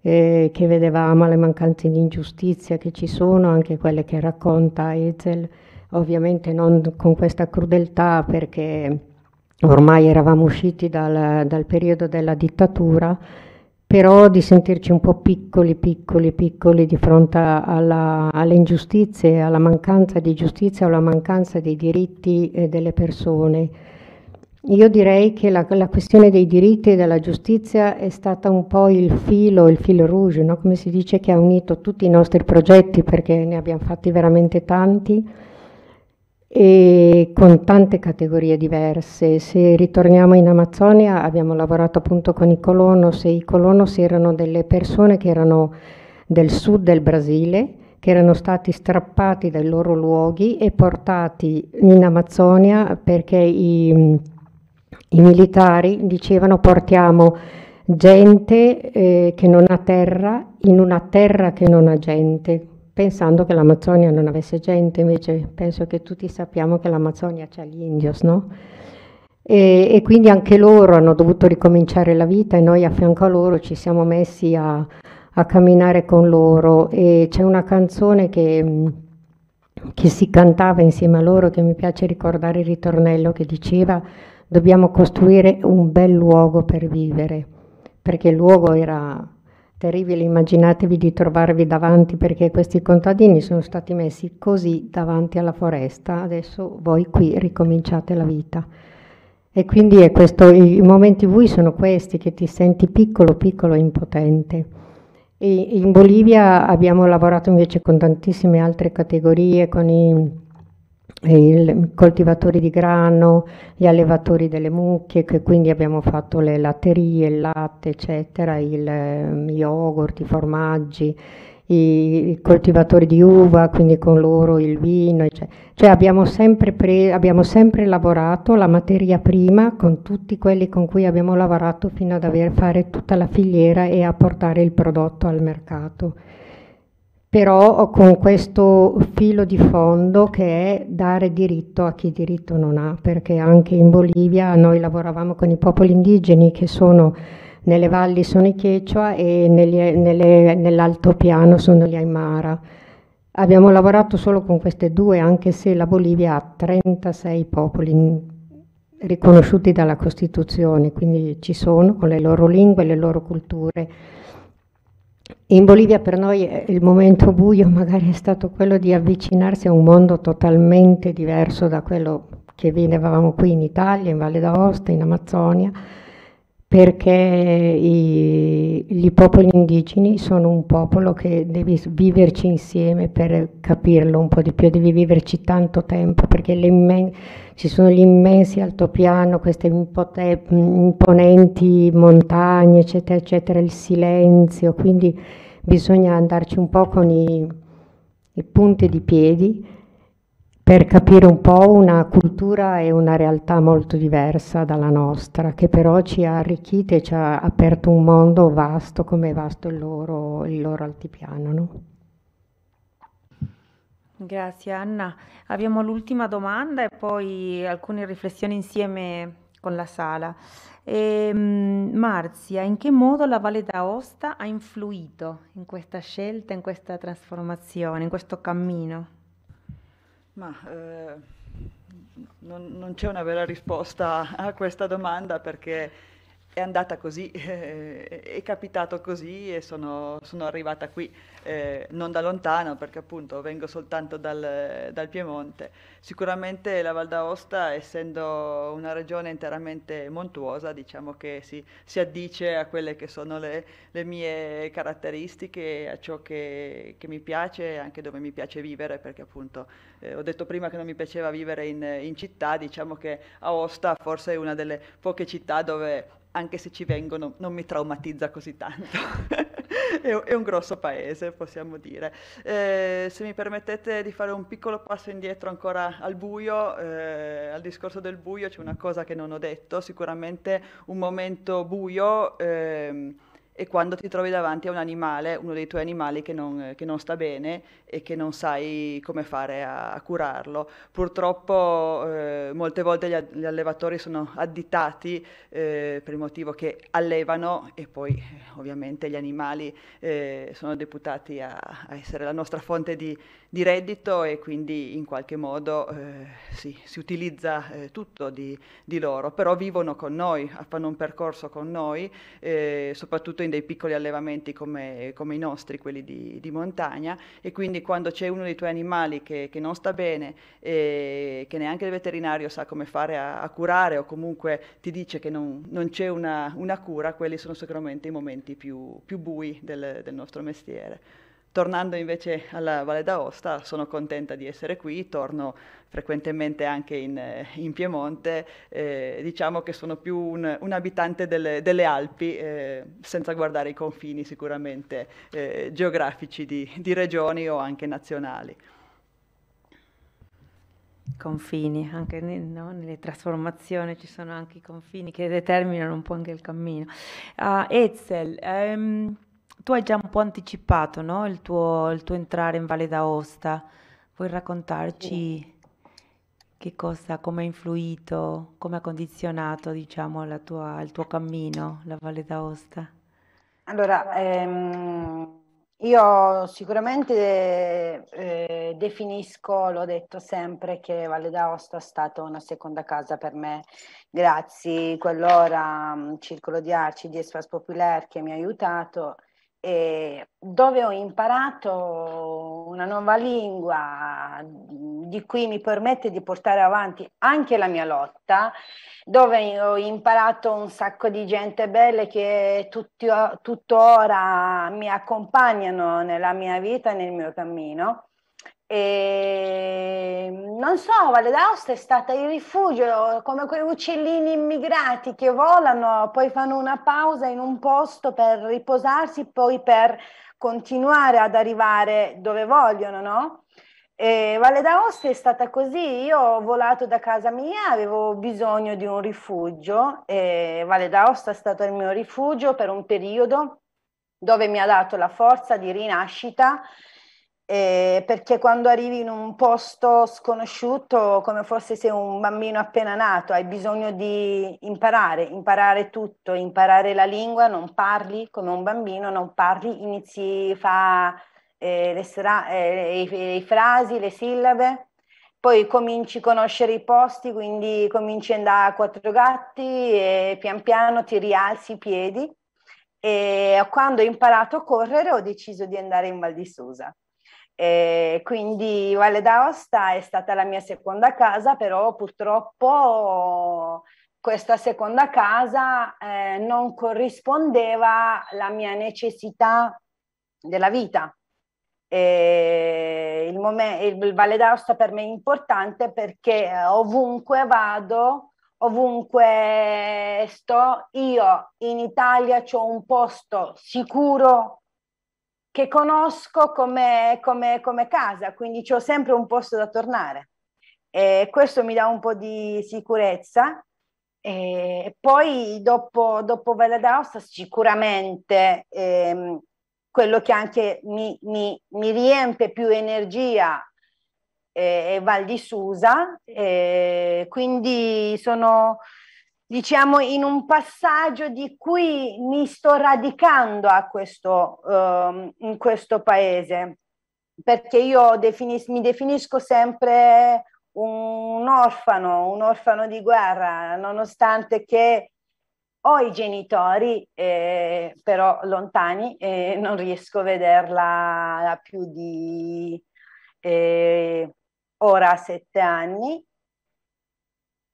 eh, che vedevamo, le mancanze di ingiustizia che ci sono, anche quelle che racconta Ezel, ovviamente non con questa crudeltà perché ormai eravamo usciti dal, dal periodo della dittatura, però di sentirci un po' piccoli, piccoli, piccoli di fronte alla, alle ingiustizie, alla mancanza di giustizia alla mancanza dei diritti eh, delle persone. Io direi che la, la, questione dei diritti e della giustizia è stata un po' il filo, il filo rouge, no? come si dice, che ha unito tutti i nostri progetti, perché ne abbiamo fatti veramente tanti e con tante categorie diverse. Se ritorniamo in Amazzonia abbiamo lavorato appunto con i colonos e i colonos erano delle persone che erano del sud del Brasile, che erano stati strappati dai loro luoghi e portati in Amazzonia perché i i militari dicevano portiamo gente eh, che non ha terra in una terra che non ha gente, pensando che l'Amazzonia non avesse gente, invece penso che tutti sappiamo che l'Amazzonia c'ha gli indios, no? E, e, quindi anche loro hanno dovuto ricominciare la vita e noi a fianco a loro ci siamo messi a, a camminare con loro e c'è una canzone che, che si cantava insieme a loro che mi piace ricordare il ritornello che diceva dobbiamo costruire un bel luogo per vivere, perché il luogo era terribile, immaginatevi di trovarvi davanti perché questi contadini sono stati messi così davanti alla foresta, adesso voi qui ricominciate la vita. E quindi questo, i momenti vui sono questi, che ti senti piccolo, piccolo e impotente. E in Bolivia abbiamo lavorato invece con tantissime altre categorie, con i i coltivatori di grano, gli allevatori delle mucche, che quindi abbiamo fatto le latterie, il latte, eccetera, il ehm, yogurt, i formaggi, i coltivatori di uva, quindi con loro il vino, eccetera. Cioè abbiamo sempre, pre- abbiamo sempre lavorato la materia prima con tutti quelli con cui abbiamo lavorato fino ad aver fare tutta la filiera e a portare il prodotto al mercato però con questo filo di fondo che è dare diritto a chi diritto non ha, perché anche in Bolivia noi lavoravamo con i popoli indigeni che sono nelle valli sono i Quechua e nell'altopiano sono gli Aymara. Abbiamo lavorato solo con queste due, anche se la Bolivia ha 36 popoli riconosciuti dalla Costituzione, quindi ci sono con le loro lingue, le loro culture in Bolivia per noi il momento buio magari è stato quello di avvicinarsi a un mondo totalmente diverso da quello che vivevamo qui in Italia, in Valle d'Aosta, in Amazzonia, perché i, gli popoli indigeni sono un popolo che devi viverci insieme per capirlo un po' di più, devi viverci tanto tempo perché ci sono gli immensi altopiano, queste imponenti montagne, eccetera, eccetera, il silenzio, quindi bisogna andarci un po' con i, i punti di piedi per capire un po' una cultura e una realtà molto diversa dalla nostra, che però ci ha arricchito e ci ha aperto un mondo vasto come è vasto il loro, il loro altipiano. No? Grazie Anna. Abbiamo l'ultima domanda e poi alcune riflessioni insieme con la sala. E, ehm, Marzia, in che modo la Valle d'Aosta ha influito in questa scelta, in questa trasformazione, in questo cammino? Ma eh, non, non, c'è una vera risposta a questa domanda perché è andata così, eh, è capitato così e sono, sono arrivata qui, eh, non da lontano perché appunto vengo soltanto dal, dal, Piemonte. Sicuramente la Val d'Aosta, essendo una regione interamente montuosa, diciamo che si, si addice a quelle che sono le, le mie caratteristiche, a ciò che, che, mi piace, e anche dove mi piace vivere, perché appunto eh, ho detto prima che non mi piaceva vivere in, in città, diciamo che Aosta forse è una delle poche città dove anche se ci vengono, non mi traumatizza così tanto. è, un grosso paese, possiamo dire. Eh, se mi permettete di fare un piccolo passo indietro ancora al buio, eh, al discorso del buio c'è una cosa che non ho detto, sicuramente un momento buio. Eh, e quando ti trovi davanti a un animale, uno dei tuoi animali che non, che non sta bene e che non sai come fare a, a curarlo. Purtroppo eh, molte volte gli, gli, allevatori sono additati eh, per il motivo che allevano e poi ovviamente gli animali eh, sono deputati a, a, essere la nostra fonte di, di reddito e quindi in qualche modo eh, sì, si utilizza eh, tutto di, di, loro, però vivono con noi, fanno un percorso con noi, eh, soprattutto in dei piccoli allevamenti come, come i nostri, quelli di, di, montagna, e quindi quando c'è uno dei tuoi animali che, che non sta bene, e eh, che neanche il veterinario sa come fare a, a, curare o comunque ti dice che non, non c'è una, una, cura, quelli sono sicuramente i momenti più, più bui del, del nostro mestiere. Tornando invece alla Valle d'Aosta, sono contenta di essere qui, torno frequentemente anche in, eh, in Piemonte, eh, diciamo che sono più un, un abitante delle, delle Alpi, eh, senza guardare i confini sicuramente eh, geografici di, di regioni o anche nazionali confini, anche no? nelle trasformazioni ci sono anche i confini che determinano un po' anche il cammino. Uh, ah, Etzel, um, ehm, tu hai già un po' anticipato, no? Il tuo, il tuo entrare in Valle d'Aosta. Vuoi raccontarci sì. che cosa, come ha influito, come ha condizionato, diciamo, tua, il tuo cammino, la Valle d'Aosta? Allora, ehm, io sicuramente eh, definisco, l'ho detto sempre, che Valle d'Aosta è stata una seconda casa per me. Grazie quell'ora, um, Circolo di Arci, di Espace Populaire che mi ha aiutato eh, dove ho imparato una nuova lingua di cui mi permette di portare avanti anche la mia lotta, dove ho imparato un sacco di gente belle che tutti, tuttora mi accompagnano nella mia vita e nel mio cammino. E ehm, non so, Valle d'Aosta è stata il rifugio, come quei uccellini immigrati che volano, poi fanno una pausa in un posto per riposarsi, poi per continuare ad arrivare dove vogliono, no? E ehm, Valle d'Aosta è stata così, io ho volato da casa mia, avevo bisogno di un rifugio e ehm, Valle d'Aosta è stato il mio rifugio per un periodo dove mi ha dato la forza di rinascita eh, perché quando arrivi in un posto sconosciuto, come fosse sei un bambino appena nato, hai bisogno di imparare, imparare tutto, imparare la lingua, non parli come un bambino, non parli, inizi, fa eh, le, sra- eh, le, le frasi, le sillabe poi cominci a conoscere i posti, quindi cominci a andare a quattro gatti e pian piano ti rialzi i piedi. E quando ho imparato a correre ho deciso di andare in Val di Susa. E quindi Valle d'Aosta è stata la mia seconda casa, però purtroppo questa seconda casa eh, non corrispondeva alla mia necessità della vita. E il, momen- il Valle d'Aosta per me è importante perché eh, ovunque vado, ovunque sto, io in Italia ho un posto sicuro che conosco come, come, come casa, quindi ho sempre un posto da tornare. E questo mi dà un po' di sicurezza. E poi dopo, dopo Valle d'Aosta sicuramente ehm, quello che anche mi, mi, mi riempie più energia eh, è Val di Susa, eh, quindi sono, diciamo, in un passaggio di cui mi sto radicando questo, um, in questo paese, perché io definis- mi definisco sempre un orfano, un orfano di guerra, nonostante che ho i genitori, eh, però lontani, e eh, non riesco a vederla da più di eh, ora sette anni.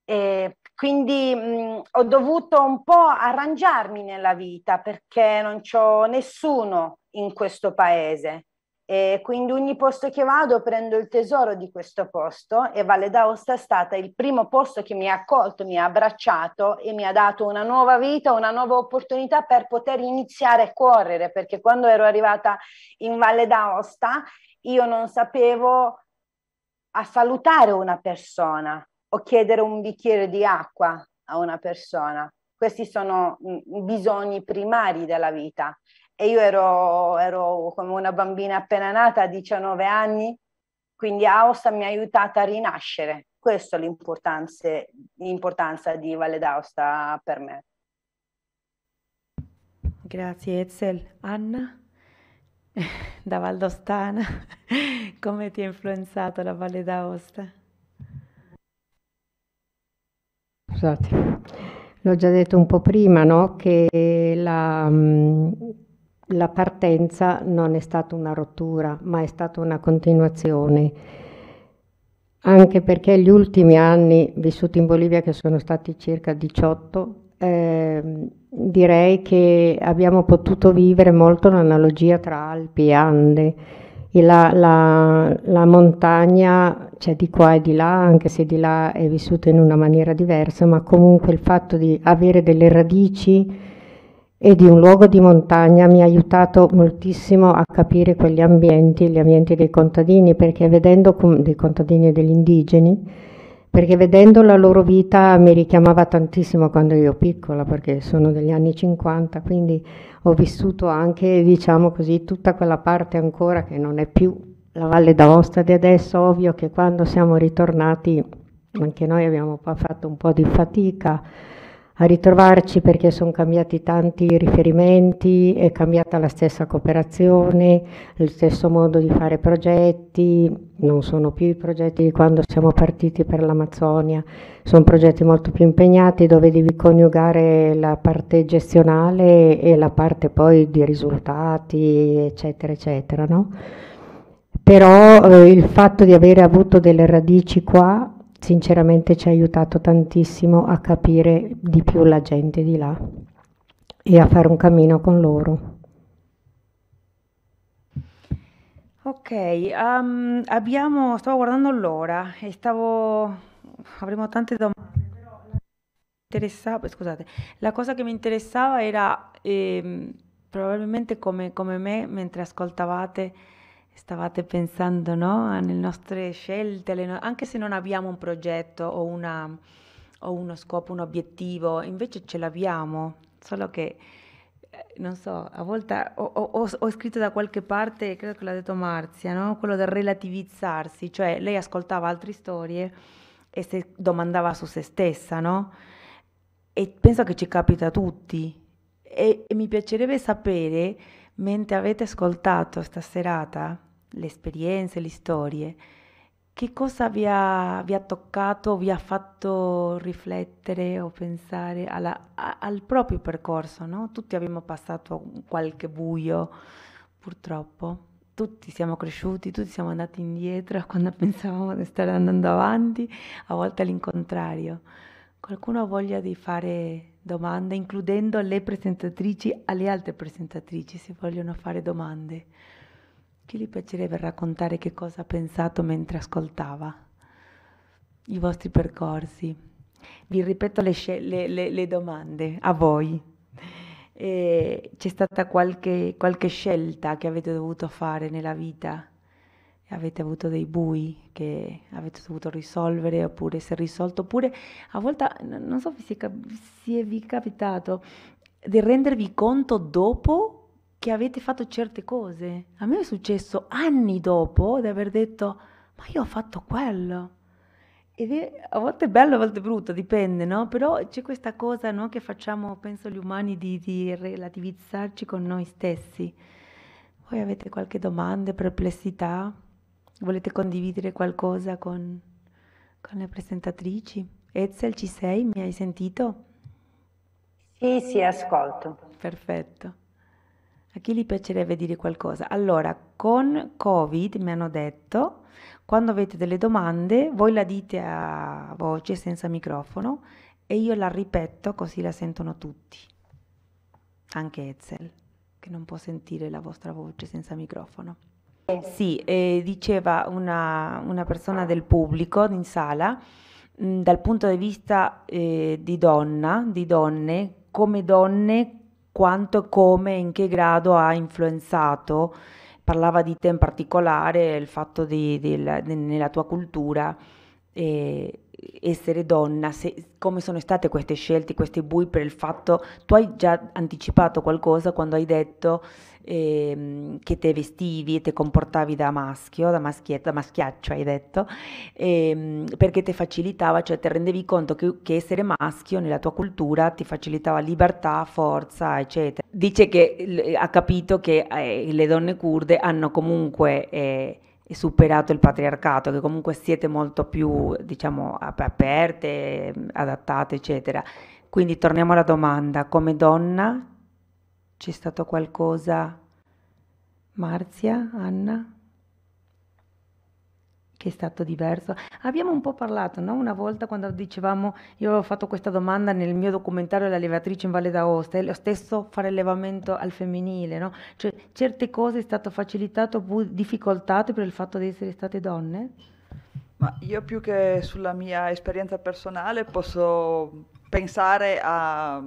E quindi mh, ho dovuto un po' arrangiarmi nella vita perché non c'ho nessuno in questo paese. E quindi ogni posto che vado prendo il tesoro di questo posto e Valle d'Aosta è stata il primo posto che mi ha accolto, mi ha abbracciato e mi ha dato una nuova vita, una nuova opportunità per poter iniziare a correre perché quando ero arrivata in Valle d'Aosta io non sapevo a salutare una persona o chiedere un bicchiere di acqua a una persona. Questi sono mm, bisogni primari della vita. E io ero, ero come una bambina appena nata, a 19 anni, quindi Aosta mi ha aiutata a rinascere. Questa è l'importanza di Valle d'Aosta per me. Grazie Ezel. Anna, da Valdostana, come ti ha influenzato la Valle d'Aosta? scusate, l'ho già detto un po' prima, no? che la, mm, la partenza non è stata una rottura, ma è stata una continuazione. Anche perché gli ultimi anni vissuti in Bolivia, che sono stati circa 18, eh, direi che abbiamo potuto vivere molto l'analogia tra Alpi e Ande. La, la, la montagna cioè di qua e di là, anche se di là è vissuto in una maniera diversa, ma comunque il fatto di avere delle radici e di un luogo di montagna mi ha aiutato moltissimo a capire quegli ambienti, gli ambienti dei contadini, perché vedendo dei contadini e degli indigeni, perché vedendo la loro vita mi richiamava tantissimo quando io piccola, perché sono degli anni 50, quindi ho vissuto anche, diciamo così, tutta quella parte ancora che non è più la Valle d'Aosta di adesso, ovvio che quando siamo ritornati anche noi abbiamo fatto un po' di fatica a ritrovarci perché sono cambiati tanti riferimenti, è cambiata la stessa cooperazione, lo stesso modo di fare progetti, non sono più i progetti di quando siamo partiti per l'Amazzonia, sono progetti molto più impegnati dove devi coniugare la parte gestionale e la parte poi di risultati, eccetera, eccetera. No? però eh, il fatto di avere avuto delle radici qua sinceramente ci ha aiutato tantissimo a capire di più la gente di là e a fare un cammino con loro. Ok, um, abbiamo, stavo guardando l'ora e stavo, avremo tante domande, però scusate, la cosa che mi interessava era eh, probabilmente come, come me mentre ascoltavate Stavate pensando, no? alle nostre scelte, no- anche se non abbiamo un progetto o, una, o uno scopo, un obiettivo, invece ce l'abbiamo, solo che eh, non so, a volte ho, ho, ho, scritto da qualche parte, credo che l'ha detto Marzia, no? quello del relativizzarsi, cioè lei ascoltava altre storie e se domandava su se stessa, no? E penso che ci capita a tutti. E, e mi piacerebbe sapere mentre avete ascoltato stasera le esperienze, le storie, che cosa vi ha, vi ha, toccato, vi ha fatto riflettere o pensare alla, a, al proprio percorso, no? Tutti abbiamo passato qualche buio, purtroppo. Tutti siamo cresciuti, tutti siamo andati indietro quando pensavamo di stare andando avanti, a volte all'incontrario. Qualcuno ha voglia di fare domande, includendo le presentatrici alle altre presentatrici se vogliono fare domande. Chi gli piacerebbe raccontare che cosa ha pensato mentre ascoltava i vostri percorsi? Vi ripeto le, le, le, le domande a voi. E eh, c'è stata qualche, qualche scelta che avete dovuto fare nella vita? avete avuto dei bui che avete dovuto risolvere oppure si è risolto, oppure a volte, non so se vi è, vi è capitato di rendervi conto dopo che avete fatto certe cose. A me è successo anni dopo di aver detto, ma io ho fatto quello. Ed è a volte è bello, a volte è brutto, dipende, no? Però c'è questa cosa no, che facciamo, penso, gli umani di, di relativizzarci con noi stessi. Voi avete qualche domanda, perplessità? Volete condividere qualcosa con, con le presentatrici? Ezel, ci sei? Mi hai sentito? Sì, sì, ascolto. Perfetto. A chi gli piacerebbe dire qualcosa? Allora, con Covid mi hanno detto, quando avete delle domande, voi la dite a voce senza microfono e io la ripeto così la sentono tutti, anche Ezel, che non può sentire la vostra voce senza microfono. Eh, sì, eh, diceva una, una persona del pubblico in sala, mh, mm, dal punto di vista eh, di donna, di donne, come donne, quanto, come, in che grado ha influenzato, parlava di te in particolare, il fatto di, di, di nella tua cultura eh, essere donna, se, come sono state queste scelte, questi bui per il fatto, tu hai già anticipato qualcosa quando hai detto ehm, che te vestivi e te comportavi da maschio, da, da maschiaccio hai detto, ehm, perché ti facilitava, cioè ti rendevi conto che, che, essere maschio nella tua cultura ti facilitava libertà, forza, eccetera. Dice che ha capito che eh, le donne kurde hanno comunque... Eh, superato il patriarcato, che comunque siete molto più, diciamo, aperte, adattate, eccetera. Quindi torniamo alla domanda, come donna c'è stato qualcosa, Marzia, Anna, che è stato diverso? Abbiamo un po' parlato, no? Una volta quando dicevamo, io avevo fatto questa domanda nel mio documentario La levatrice in Valle d'Aosta, è lo stesso fare allevamento al femminile, no? Cioè certe cose è stato facilitato oppure difficoltato per il fatto di essere state donne? Ma io più che sulla mia esperienza personale posso pensare a,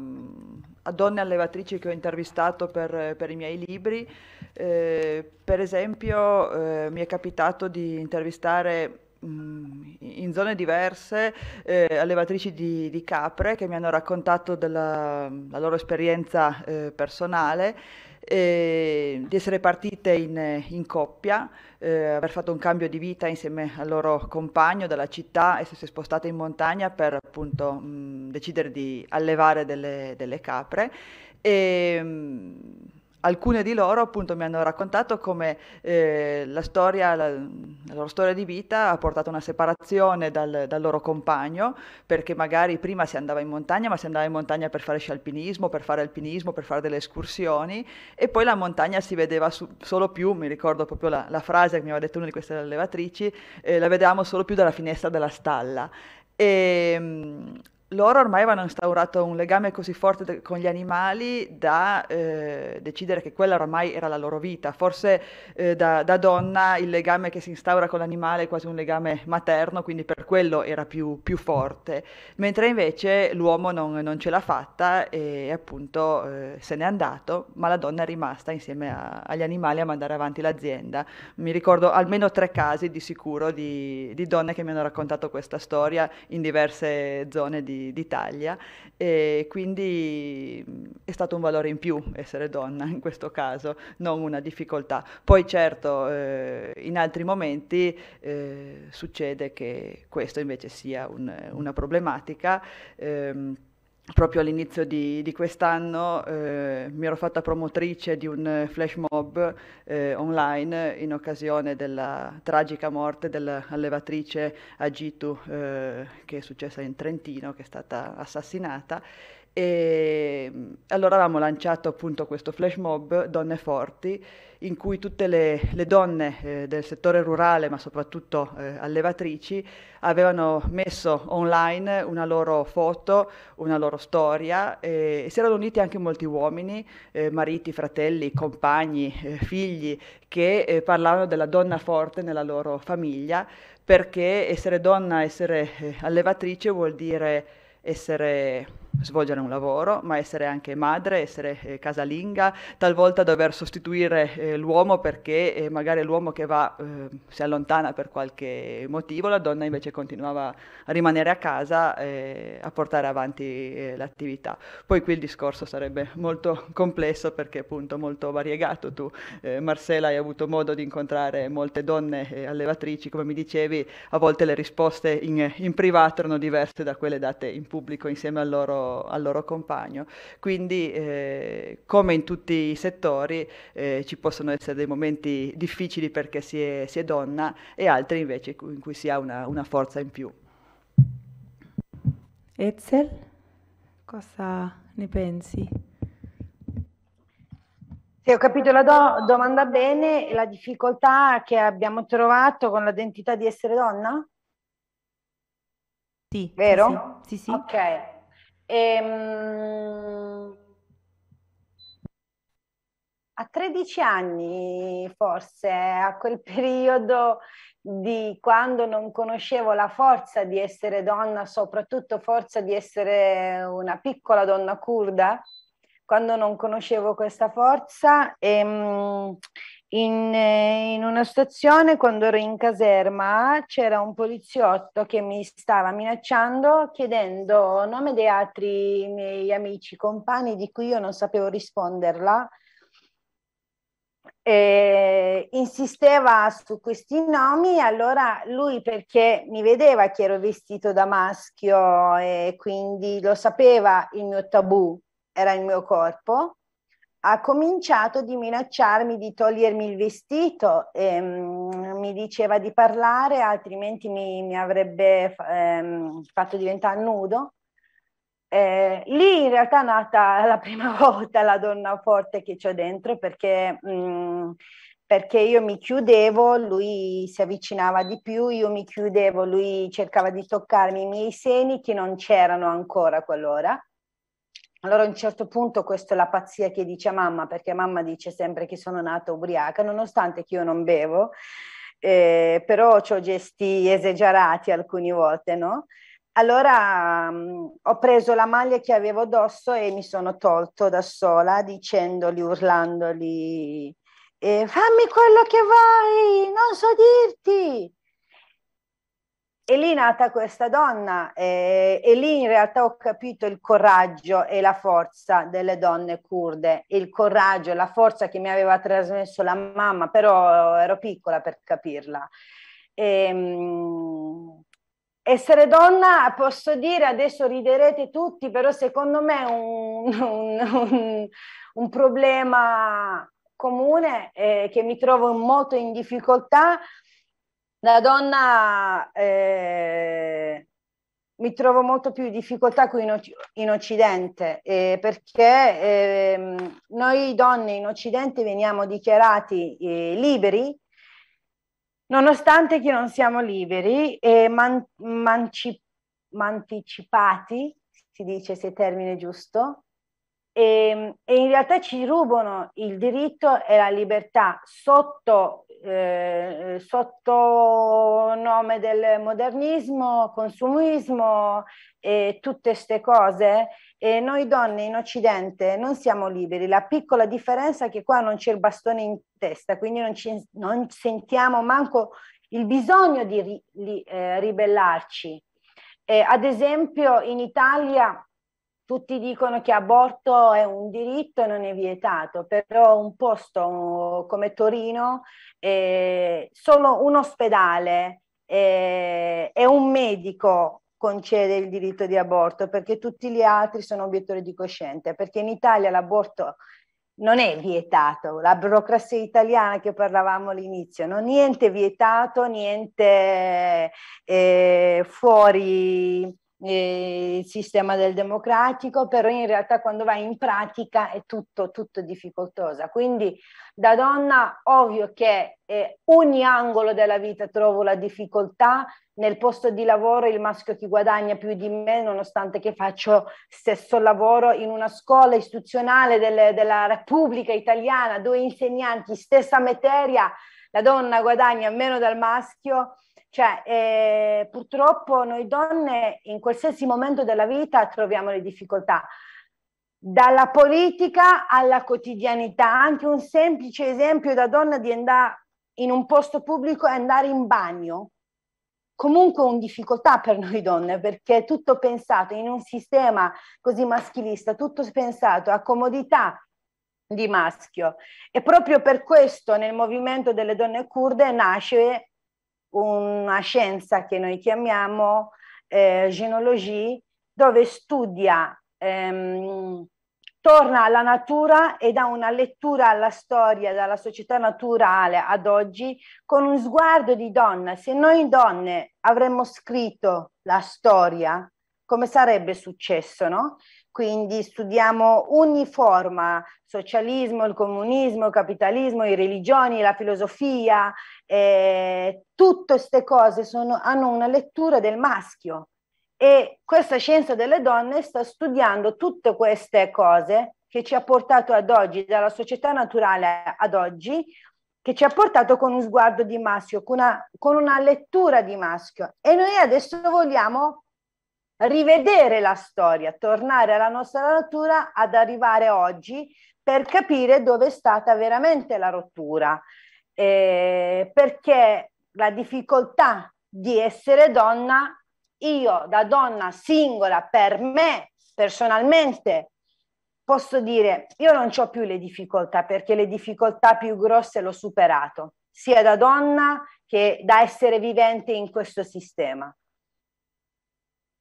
donne allevatrici che ho intervistato per, per i miei libri. Eh, per esempio eh, mi è capitato di intervistare mh, mm, in zone diverse eh, allevatrici di, di, capre che mi hanno raccontato della loro esperienza eh, personale, eh, di essere partite in, in coppia eh, aver fatto un cambio di vita insieme al loro compagno dalla città e si è spostata in montagna per appunto mh, decidere di allevare delle, delle capre. E, ehm, mh, alcune di loro appunto mi hanno raccontato come eh, la, storia, la, la, loro storia di vita ha portato a una separazione dal, dal, loro compagno, perché magari prima si andava in montagna, ma si andava in montagna per fare scialpinismo, per fare alpinismo, per fare delle escursioni, e poi la montagna si vedeva su, solo più, mi ricordo proprio la, la, frase che mi aveva detto una di queste allevatrici, eh, la vedevamo solo più dalla finestra della stalla. E, ehm, loro ormai avevano instaurato un legame così forte de- con gli animali da eh, decidere che quella ormai era la loro vita. Forse eh, da, da, donna il legame che si instaura con l'animale è quasi un legame materno, quindi per quello era più, più forte, mentre invece l'uomo non, non, ce l'ha fatta e appunto eh, se n'è andato, ma la donna è rimasta insieme a, agli animali a mandare avanti l'azienda. Mi ricordo almeno tre casi di sicuro di, di donne che mi hanno raccontato questa storia in diverse zone di d'Italia e quindi è stato un valore in più essere donna in questo caso, non una difficoltà. Poi certo eh, in altri momenti eh, succede che questo invece sia un, una problematica. Ehm, proprio all'inizio di, di quest'anno eh, mi ero fatta promotrice di un flash mob eh, online in occasione della tragica morte dell'allevatrice Agitu eh, che è successa in Trentino, che è stata assassinata. E allora avevamo lanciato appunto questo flash mob Donne Forti in cui tutte le, le donne eh, del settore rurale, ma soprattutto eh, allevatrici, avevano messo online una loro foto, una loro storia eh, e si erano uniti anche molti uomini, eh, mariti, fratelli, compagni, eh, figli, che eh, parlavano della donna forte nella loro famiglia, perché essere donna, essere allevatrice vuol dire essere svolgere un lavoro, ma essere anche madre, essere eh, casalinga, talvolta dover sostituire eh, l'uomo perché eh, magari l'uomo che va eh, si allontana per qualche motivo, la donna invece continuava a rimanere a casa e eh, a portare avanti eh, l'attività. Poi qui il discorso sarebbe molto complesso perché appunto molto variegato. Tu Marcella hai avuto modo di incontrare molte donne allevatrici, come mi dicevi, a volte le risposte in, in privato erano diverse da quelle date in pubblico insieme a loro al loro compagno. Quindi eh, come in tutti i settori eh, ci possono essere dei momenti difficili perché si è, si è donna e altri invece in cui si ha una, una forza in più. Ezel, cosa ne pensi? Se ho capito la do- domanda bene, la difficoltà che abbiamo trovato con l'identità di essere donna? Sì. Vero? Sì, sì. sì. Ok. Ehm, a 13 anni forse, a quel periodo di quando non conoscevo la forza di essere donna, soprattutto forza di essere una piccola donna kurda, quando non conoscevo questa forza e, ehm, in, eh, in, una stazione quando ero in caserma c'era un poliziotto che mi stava minacciando chiedendo nome di altri miei amici, compagni di cui io non sapevo risponderla. E insisteva su questi nomi, allora lui perché mi vedeva che ero vestito da maschio e quindi lo sapeva il mio tabù, era il mio corpo ha cominciato di minacciarmi di togliermi il vestito, ehm, mi diceva di parlare, altrimenti mi, mi avrebbe ehm, fatto diventare nudo. Eh, lì in realtà è nata la prima volta la donna forte che ho dentro perché, mh, mm, perché io mi chiudevo, lui si avvicinava di più, io mi chiudevo, lui cercava di toccarmi i miei seni che non c'erano ancora quell'ora allora a un certo punto questa è la pazzia che dice a mamma, perché mamma dice sempre che sono nata ubriaca, nonostante che io non bevo, eh, però ho gesti esagerati alcune volte, no? Allora mh, mm, ho preso la maglia che avevo addosso e mi sono tolto da sola dicendoli, urlandoli, eh, fammi quello che vuoi, non so dirti. E lì è nata questa donna eh, e lì in realtà ho capito il coraggio e la forza delle donne kurde, il coraggio e la forza che mi aveva trasmesso la mamma, però ero piccola per capirla. E, ehm, mh, essere donna, posso dire, adesso riderete tutti, però secondo me è un, un, un, un, problema comune eh, che mi trovo molto in difficoltà la donna eh, mi trovo molto più in difficoltà qui in, in Occidente eh, perché eh, noi donne in Occidente veniamo dichiarati eh, liberi nonostante che non siamo liberi e man, manci, manticipati, si dice se il termine giusto, ehm, e in realtà ci rubano il diritto e la libertà sotto eh, sotto nome del modernismo, consumismo e tutte queste cose, e noi donne in Occidente non siamo liberi. La piccola differenza è che qua non c'è il bastone in testa, quindi non, ci, non sentiamo manco il bisogno di, ri, di eh, ribellarci. Eh, ad esempio in Italia tutti dicono che aborto è un diritto e non è vietato, però un posto come Torino, eh, solo un ospedale eh, e un medico concede il diritto di aborto perché tutti gli altri sono obiettori di coscienza, perché in Italia l'aborto non è vietato, la burocrazia italiana che parlavamo all'inizio, non niente vietato, niente eh, fuori eh, il sistema del democratico, però in realtà quando vai in pratica è tutto, tutto difficoltosa. Quindi da donna ovvio che eh, ogni angolo della vita trovo la difficoltà, nel posto di lavoro il maschio ti guadagna più di me nonostante che faccio stesso lavoro in una scuola istituzionale delle, della Repubblica Italiana, due insegnanti, stessa materia, la donna guadagna meno dal maschio, cioè eh, purtroppo noi donne in qualsiasi momento della vita troviamo le difficoltà. Dalla politica alla quotidianità, anche un semplice esempio da donna di andare in un posto pubblico e andare in bagno, comunque un difficoltà per noi donne perché è tutto pensato in un sistema così maschilista, tutto pensato a comodità, di maschio. E proprio per questo nel movimento delle donne kurde nasce una scienza che noi chiamiamo eh, genealogia, dove studia, ehm, torna alla natura e dà una lettura alla storia, dalla società naturale ad oggi, con un sguardo di donna. Se noi donne avremmo scritto la storia, come sarebbe successo, no? quindi studiamo ogni forma, socialismo, il comunismo, il capitalismo, le religioni, la filosofia, eh, tutte queste cose sono, hanno una lettura del maschio e questa scienza delle donne sta studiando tutte queste cose che ci ha portato ad oggi, dalla società naturale ad oggi, che ci ha portato con un sguardo di maschio, con una, con una lettura di maschio. E noi adesso vogliamo rivedere la storia, tornare alla nostra natura ad arrivare oggi per capire dove è stata veramente la rottura, eh, perché la difficoltà di essere donna, io da donna singola per me personalmente posso dire io non ho più le difficoltà perché le difficoltà più grosse l'ho superato, sia da donna che da essere vivente in questo sistema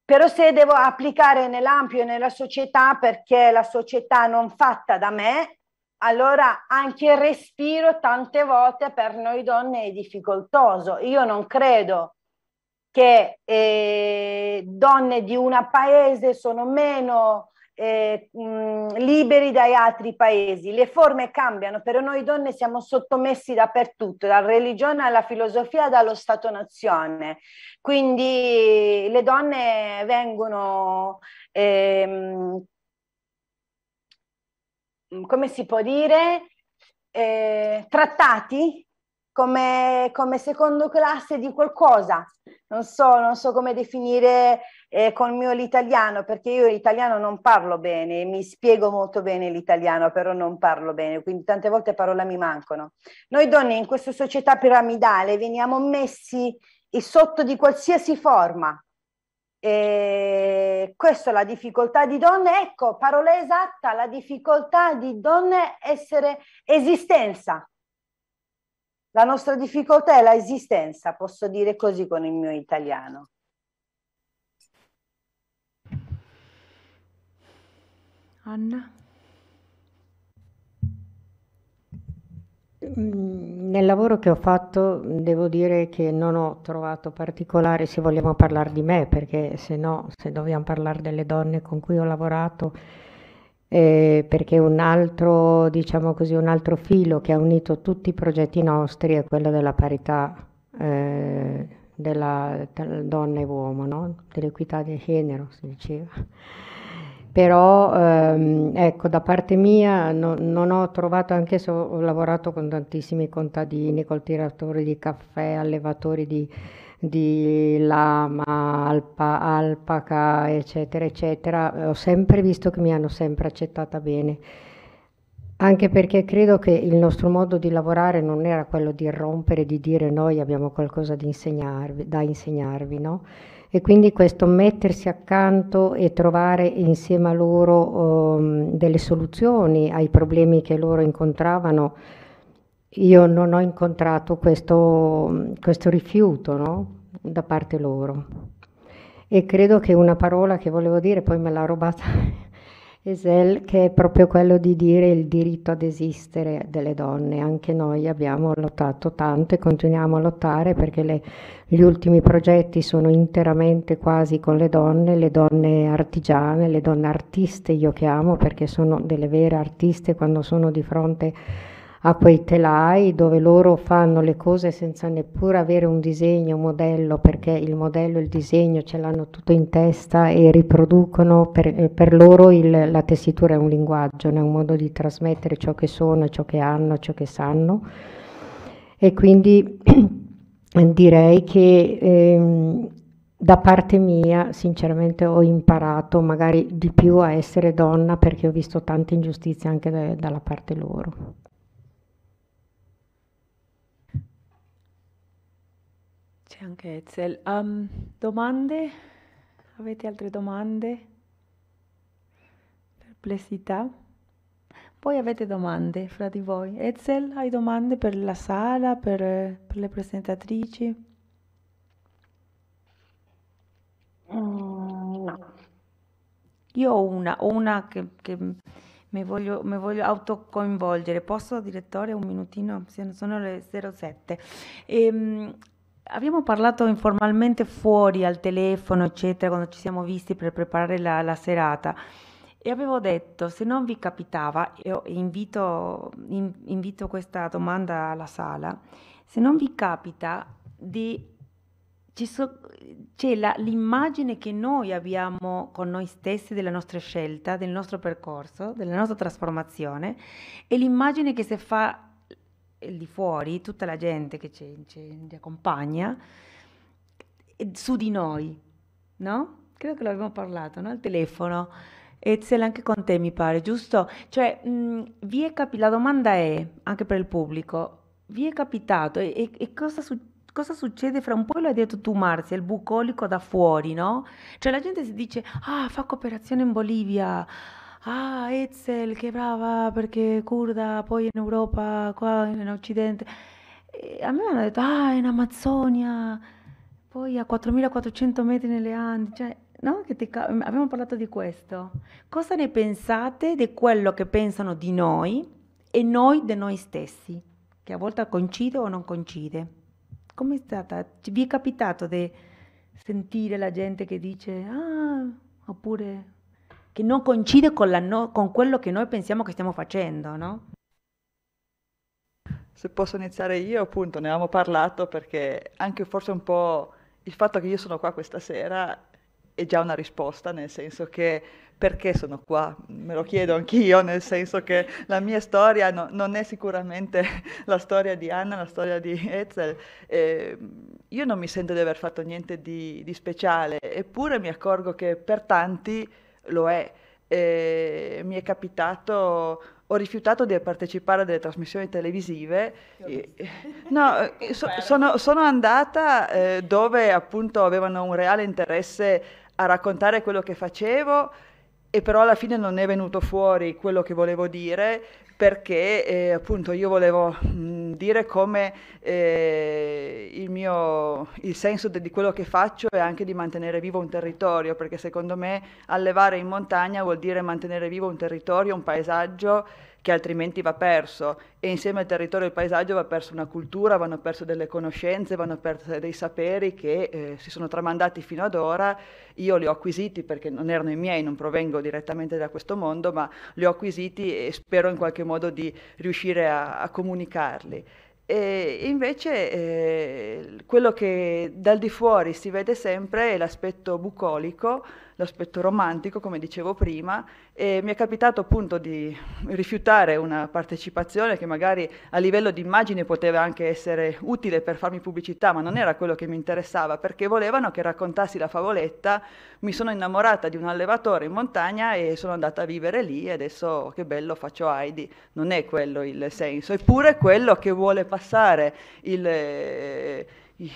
però se devo applicare nell'ampio e nella società perché la società non fatta da me, allora anche il respiro tante volte per noi donne è difficoltoso. Io non credo che eh, donne di un paese sono meno eh, mh, mm, liberi dagli altri paesi. Le forme cambiano, però noi donne siamo sottomessi dappertutto, dalla religione alla filosofia, dallo Stato-nazione. Quindi le donne vengono, ehm, mm, come si può dire, eh, trattati come, come secondo classe di qualcosa. Non so, non so come definire eh, con mio l'italiano, perché io l'italiano non parlo bene, mi spiego molto bene l'italiano, però non parlo bene, quindi tante volte parole mi mancano. Noi donne in questa società piramidale veniamo messi sotto di qualsiasi forma. E questa è la difficoltà di donne, ecco, parola esatta, la difficoltà di donne essere esistenza. La nostra difficoltà è la esistenza, posso dire così con il mio italiano. Anna? Mm, nel lavoro che ho fatto devo dire che non ho trovato particolare, se vogliamo parlare di me, perché se no, se dobbiamo parlare delle donne con cui ho lavorato, eh, perché un altro, diciamo così, un altro filo che ha unito tutti i progetti nostri è quello della parità eh, della, donna e uomo, no? dell'equità di genere, si diceva però ehm, ecco da parte mia no, non ho trovato anche se ho lavorato con tantissimi contadini col tiratore di caffè allevatori di, di lama alpa, alpaca eccetera eccetera ho sempre visto che mi hanno sempre accettata bene anche perché credo che il nostro modo di lavorare non era quello di rompere di dire noi abbiamo qualcosa di insegnarvi, da insegnarvi no? e quindi questo mettersi accanto e trovare insieme a loro um, delle soluzioni ai problemi che loro incontravano. Io non ho incontrato questo, questo rifiuto no? da parte loro. E credo che una parola che volevo dire, poi me l'ha rubata Esel, che è proprio quello di dire il diritto ad esistere delle donne. Anche noi abbiamo lottato tanto e continuiamo a lottare perché le, gli ultimi progetti sono interamente quasi con le donne, le donne artigiane, le donne artiste io chiamo perché sono delle vere artiste quando sono di fronte a a ah, quei telai dove loro fanno le cose senza neppure avere un disegno, un modello, perché il modello, il disegno ce l'hanno tutto in testa e riproducono, per, eh, per loro il, la tessitura è un linguaggio, è un modo di trasmettere ciò che sono, ciò che hanno, ciò che sanno. E quindi direi che ehm, da parte mia sinceramente ho imparato magari di più a essere donna perché ho visto tante ingiustizie anche da, dalla parte loro. C'è anche Ezel. Um, ehm, domande? Avete altre domande? Perplessità? Voi avete domande fra di voi? Ezel, hai domande per la sala, per, per le presentatrici? Mm, no. Io ho una, una che, che mi voglio, mi voglio autocoinvolgere. Posso, direttore, un minutino? Sono le 07. Ehm, Abbiamo parlato informalmente fuori al telefono, eccetera, quando ci siamo visti per preparare la, la serata e avevo detto, se non vi capitava, e invito, in, invito questa domanda alla sala, se non vi capita di... So, c'è la, l'immagine che noi abbiamo con noi stessi della nostra scelta, del nostro percorso, della nostra trasformazione e l'immagine che si fa lì fuori, tutta la gente che ci, ci, ci accompagna, su di noi, no? Credo che l'abbiamo parlato, no? Al telefono. Ezel, anche con te mi pare, giusto? Cioè, mh, vi è capi- la domanda è, anche per il pubblico, vi è capitato e, e, cosa succede? cosa succede fra un po' lo hai detto tu Marzia, il bucolico da fuori, no? Cioè la gente si dice, ah, fa cooperazione in Bolivia, Ah, Etzel, che brava perché è curda, poi in Europa, qua in Occidente. E a me hanno detto, ah, in Amazzonia, poi a 4400 metri nelle Andi. Cioè, no? Che ti abbiamo parlato di questo. Cosa ne pensate di quello che pensano di noi e noi di noi stessi? Che a volte coincide o non coincide. Come è stata? Vi è capitato di sentire la gente che dice, ah, oppure che non coincide con, no, con quello che noi pensiamo che stiamo facendo, no? Se posso iniziare io, appunto, ne avevamo parlato perché anche forse un po' il fatto che io sono qua questa sera è già una risposta, nel senso che perché sono qua? Me lo chiedo anch'io, nel senso che la mia storia no, non è sicuramente la storia di Anna, la storia di Etzel. Eh, io non mi sento di aver fatto niente di, di speciale, eppure mi accorgo che per tanti lo è. E mi è capitato, ho rifiutato di partecipare a delle trasmissioni televisive. No, eh, so, sono, sono, andata eh, dove appunto avevano un reale interesse a raccontare quello che facevo e però alla fine non è venuto fuori quello che volevo dire, perché eh, appunto io volevo mm, dire come eh, il mio il senso de, di quello che faccio è anche di mantenere vivo un territorio, perché secondo me allevare in montagna vuol dire mantenere vivo un territorio, un paesaggio che altrimenti va perso e insieme al territorio e al paesaggio va persa una cultura, vanno perse delle conoscenze, vanno perse dei saperi che eh, si sono tramandati fino ad ora. Io li ho acquisiti perché non erano i miei, non provengo direttamente da questo mondo, ma li ho acquisiti e spero in qualche modo di riuscire a, a comunicarli. E invece eh, quello che dal di fuori si vede sempre è l'aspetto bucolico, l'aspetto romantico, come dicevo prima, e mi è capitato appunto di rifiutare una partecipazione che magari a livello di immagine poteva anche essere utile per farmi pubblicità, ma non era quello che mi interessava, perché volevano che raccontassi la favoletta, mi sono innamorata di un allevatore in montagna e sono andata a vivere lì e adesso che bello faccio Heidi, non è quello il senso, eppure quello che vuole passare il i,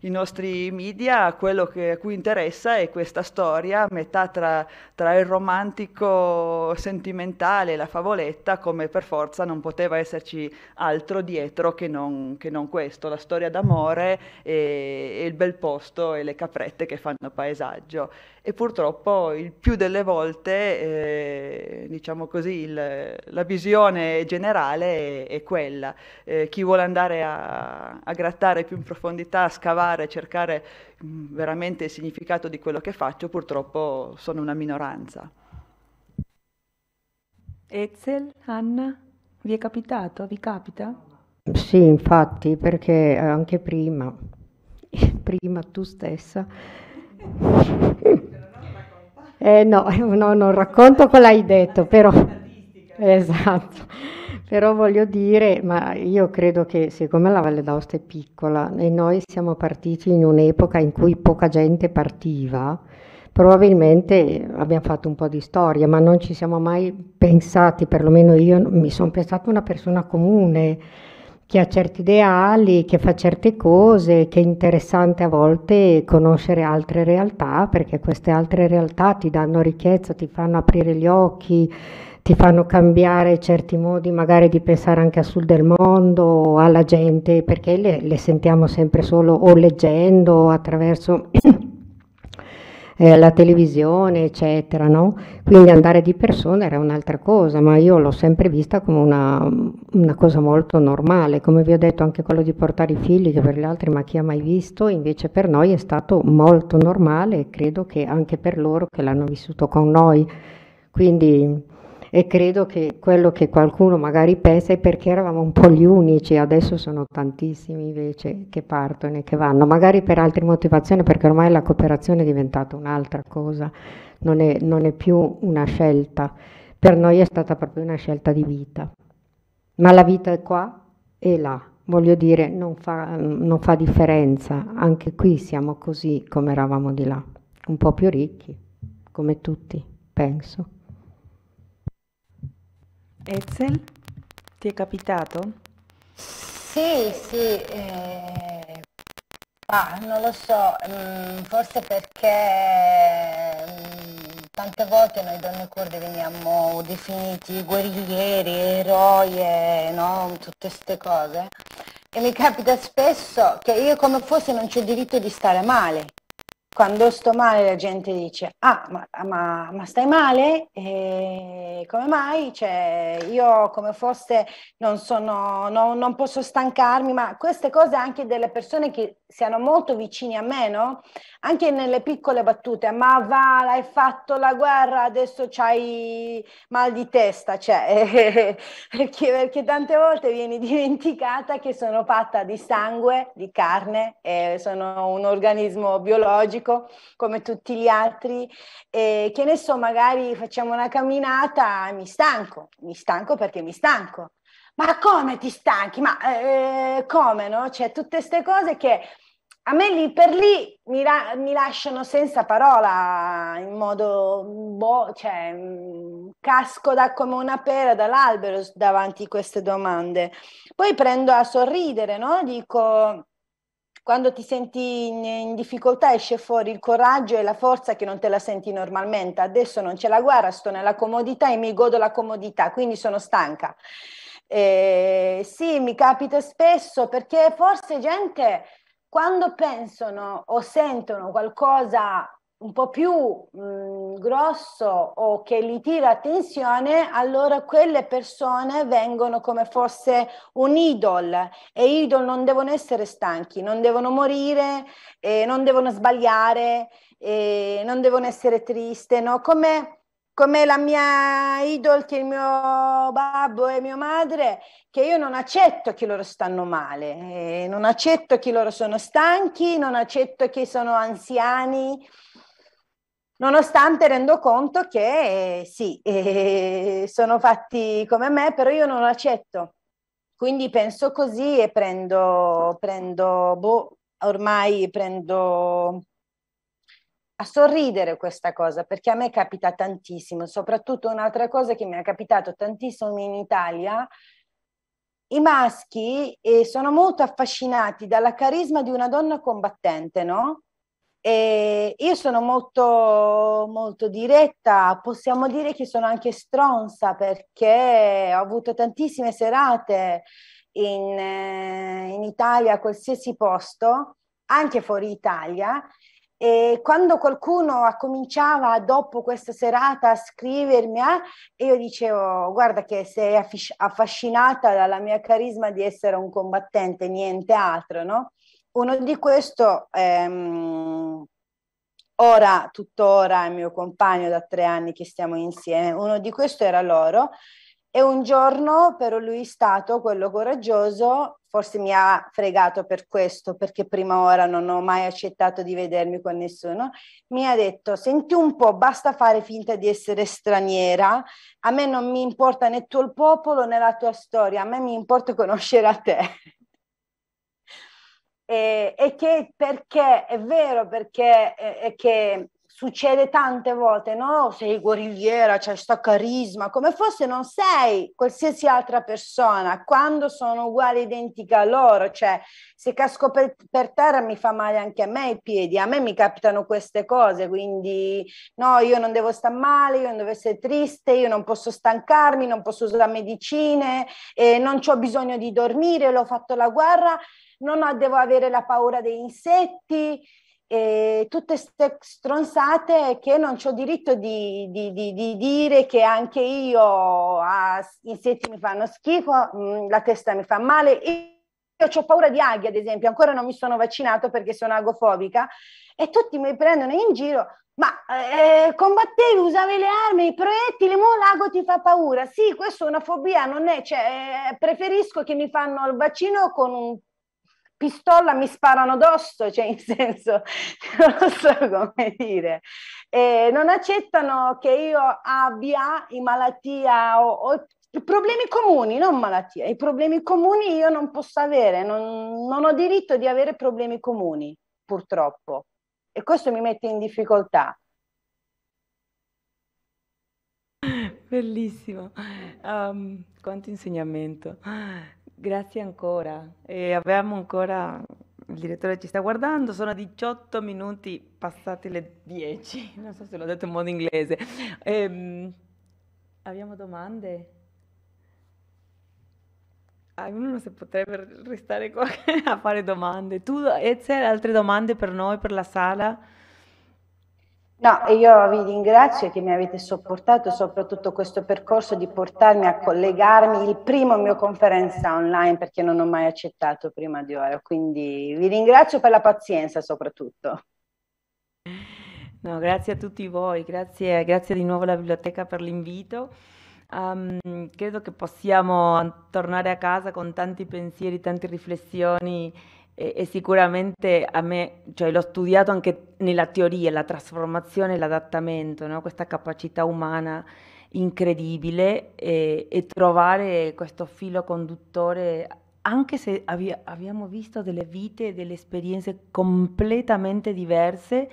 i, nostri media, quello che, a cui interessa è questa storia, metà tra, tra, il romantico sentimentale e la favoletta, come per forza non poteva esserci altro dietro che non, che non questo, la storia d'amore e, e, il bel posto e le caprette che fanno paesaggio e purtroppo il più delle volte, eh, diciamo così, il, la visione generale è, è quella. Eh, chi vuole andare a, a, grattare più in profondità, a scavare, a cercare mh, mm, veramente il significato di quello che faccio, purtroppo sono una minoranza. Ezel, Anna, vi è capitato? Vi capita? Sì, infatti, perché eh, anche prima, prima tu stessa. Eh, no, no, non racconto cosa hai detto, però... Esatto, però voglio dire, ma io credo che siccome la Valle d'Aosta è piccola e noi siamo partiti in un'epoca in cui poca gente partiva, probabilmente abbiamo fatto un po' di storia, ma non ci siamo mai pensati, perlomeno io mi sono pensata una persona comune che ha certi ideali, che fa certe cose, che è interessante a volte conoscere altre realtà, perché queste altre realtà ti danno ricchezza, ti fanno aprire gli occhi, ti fanno cambiare certi modi magari di pensare anche a sul del mondo, alla gente, perché le, le sentiamo sempre solo o leggendo attraverso eh, la televisione, eccetera, no? Quindi andare di persona era un'altra cosa, ma io l'ho sempre vista come una, una, cosa molto normale, come vi ho detto anche quello di portare i figli, che per gli altri ma chi ha mai visto, invece per noi è stato molto normale e credo che anche per loro che l'hanno vissuto con noi. Quindi e credo che quello che qualcuno magari pensa è perché eravamo un po' gli unici, adesso sono tantissimi invece che partono e che vanno, magari per altre motivazioni perché ormai la cooperazione è diventata un'altra cosa, non è, non è più una scelta, per noi è stata proprio una scelta di vita, ma la vita è qua e là voglio dire, non fa, non fa, differenza, anche qui siamo così come eravamo di là, un po' più ricchi, come tutti, penso. Etzel, ti è capitato? Sì, sì, eh, ah, non lo so, mh, mm, forse perché mh, mm, tante volte noi donne kurde veniamo definiti guerriglieri, eroi, no? tutte queste cose. E mi capita spesso che io come fosse non c'è diritto di stare male, quando sto male la gente dice, ah, ma, ma, ma stai male? E come mai? Cioè, io come fosse non, sono, no, non posso stancarmi, ma queste cose anche delle persone che siano molto vicine a me, no? anche nelle piccole battute, ma va, hai fatto la guerra, adesso c'hai mal di testa, cioè, perché, perché, tante volte vieni dimenticata che sono fatta di sangue, di carne, sono un organismo biologico come tutti gli altri, e che ne so, magari facciamo una camminata, e mi stanco, mi stanco perché mi stanco ma come ti stanchi? Ma eh, eh come no? Cioè, tutte queste cose che a me lì per lì mi, la, mi lasciano senza parola, in modo, boh, cioè, mm, casco da come una pera dall'albero davanti a queste domande. Poi prendo a sorridere, no? Dico, quando ti senti in, in, difficoltà esce fuori il coraggio e la forza che non te la senti normalmente. Adesso non c'è la guerra, sto nella comodità e mi godo la comodità, quindi sono stanca. Eh, sì, mi capita spesso perché forse gente quando pensano o sentono qualcosa un po' più mh, grosso o che li tira attenzione, allora quelle persone vengono come fosse un idol e idol non devono essere stanchi, non devono morire, eh, non devono sbagliare, eh, non devono essere triste, no? Come come la mia idol che il mio babbo e mia madre, che io non accetto che loro stanno male, eh, non accetto che loro sono stanchi, non accetto che sono anziani, nonostante rendo conto che eh, sì, eh, sono fatti come me, però io non accetto. Quindi penso così e prendo, prendo boh, ormai prendo a sorridere questa cosa, perché a me capita tantissimo, soprattutto un'altra cosa che mi è capitato tantissimo in Italia, i maschi eh, sono molto affascinati dalla carisma di una donna combattente, no? E io sono molto, molto diretta, possiamo dire che sono anche stronza perché ho avuto tantissime serate in, eh, in Italia, a qualsiasi posto, anche fuori Italia, e quando qualcuno cominciava dopo questa serata a scrivermi, eh, io dicevo: Guarda, che sei affascinata dalla mia carisma di essere un combattente, niente altro, no? Uno di questi, ehm, ora, tuttora, è mio compagno da tre anni che stiamo insieme, uno di questi era loro. E un giorno però lui è stato quello coraggioso forse mi ha fregato per questo, perché prima ora non ho mai accettato di vedermi con nessuno, mi ha detto, senti un po', basta fare finta di essere straniera, a me non mi importa né il tuo popolo né la tua storia, a me mi importa conoscere a te. e, e, che perché, è vero perché è, è che succede tante volte, no? Sei guerrigliera, c'è sto carisma, come fosse non sei qualsiasi altra persona, quando sono uguali, identica a loro, cioè se casco per, per, terra mi fa male anche a me i piedi, a me mi capitano queste cose, quindi no, io non devo stare male, io non devo essere triste, io non posso stancarmi, non posso usare medicine, eh, non ho bisogno di dormire, l'ho fatto la guerra, non ho, devo avere la paura degli insetti, e tutte queste stronzate che non ho diritto di, di, di, di, dire che anche io ah, gli insetti mi fanno schifo, mm, la testa mi fa male. Io ho paura di aghi, ad esempio, ancora non mi sono vaccinato perché sono agofobica e tutti mi prendono in giro. Ma eh, combattevi, usavi le armi, i proiettili, mo l'ago ti fa paura. Sì, questa è una fobia, non è, cioè, eh, preferisco che mi fanno il vaccino con un pistola mi sparano addosso, cioè in senso, non lo so come dire. Eh, non accettano che io abbia i malattia o, o problemi comuni, non malattie. I problemi comuni io non posso avere, non, non, ho diritto di avere problemi comuni, purtroppo. E questo mi mette in difficoltà. Bellissimo, um, quanto insegnamento. Grazie ancora. E abbiamo ancora, il direttore ci sta guardando, sono 18 minuti passate le 10, non so se l'ho detto in modo inglese. Ehm, abbiamo domande? Ah, uno non si potrebbe restare qua a fare domande. Tu, Ezer, altre domande per noi, per la sala? No, e io vi ringrazio che mi avete sopportato soprattutto questo percorso di portarmi a collegarmi, il primo mio conferenza online perché non ho mai accettato prima di ora, quindi vi ringrazio per la pazienza soprattutto. No, grazie a tutti voi, grazie, grazie di nuovo alla biblioteca per l'invito. Um, credo che possiamo tornare a casa con tanti pensieri, tante riflessioni e, sicuramente a me, cioè l'ho studiato anche nella teoria, la trasformazione l'adattamento, no? questa capacità umana incredibile e, e, trovare questo filo conduttore, anche se abbiamo visto delle vite, delle esperienze completamente diverse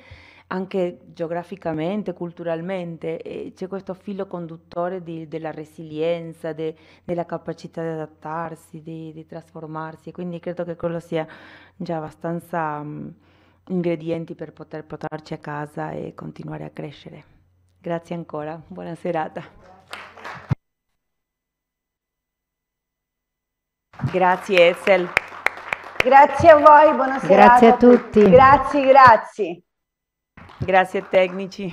anche geograficamente, culturalmente, c'è questo filo conduttore di, della resilienza, de, della capacità di adattarsi, di, di, trasformarsi, quindi credo che quello sia già abbastanza um, ingredienti per poter portarci a casa e continuare a crescere. Grazie ancora, buona serata. Grazie Essel. Grazie a voi, buonasera. Grazie a tutti. Grazie, grazie. Grazie tecnici.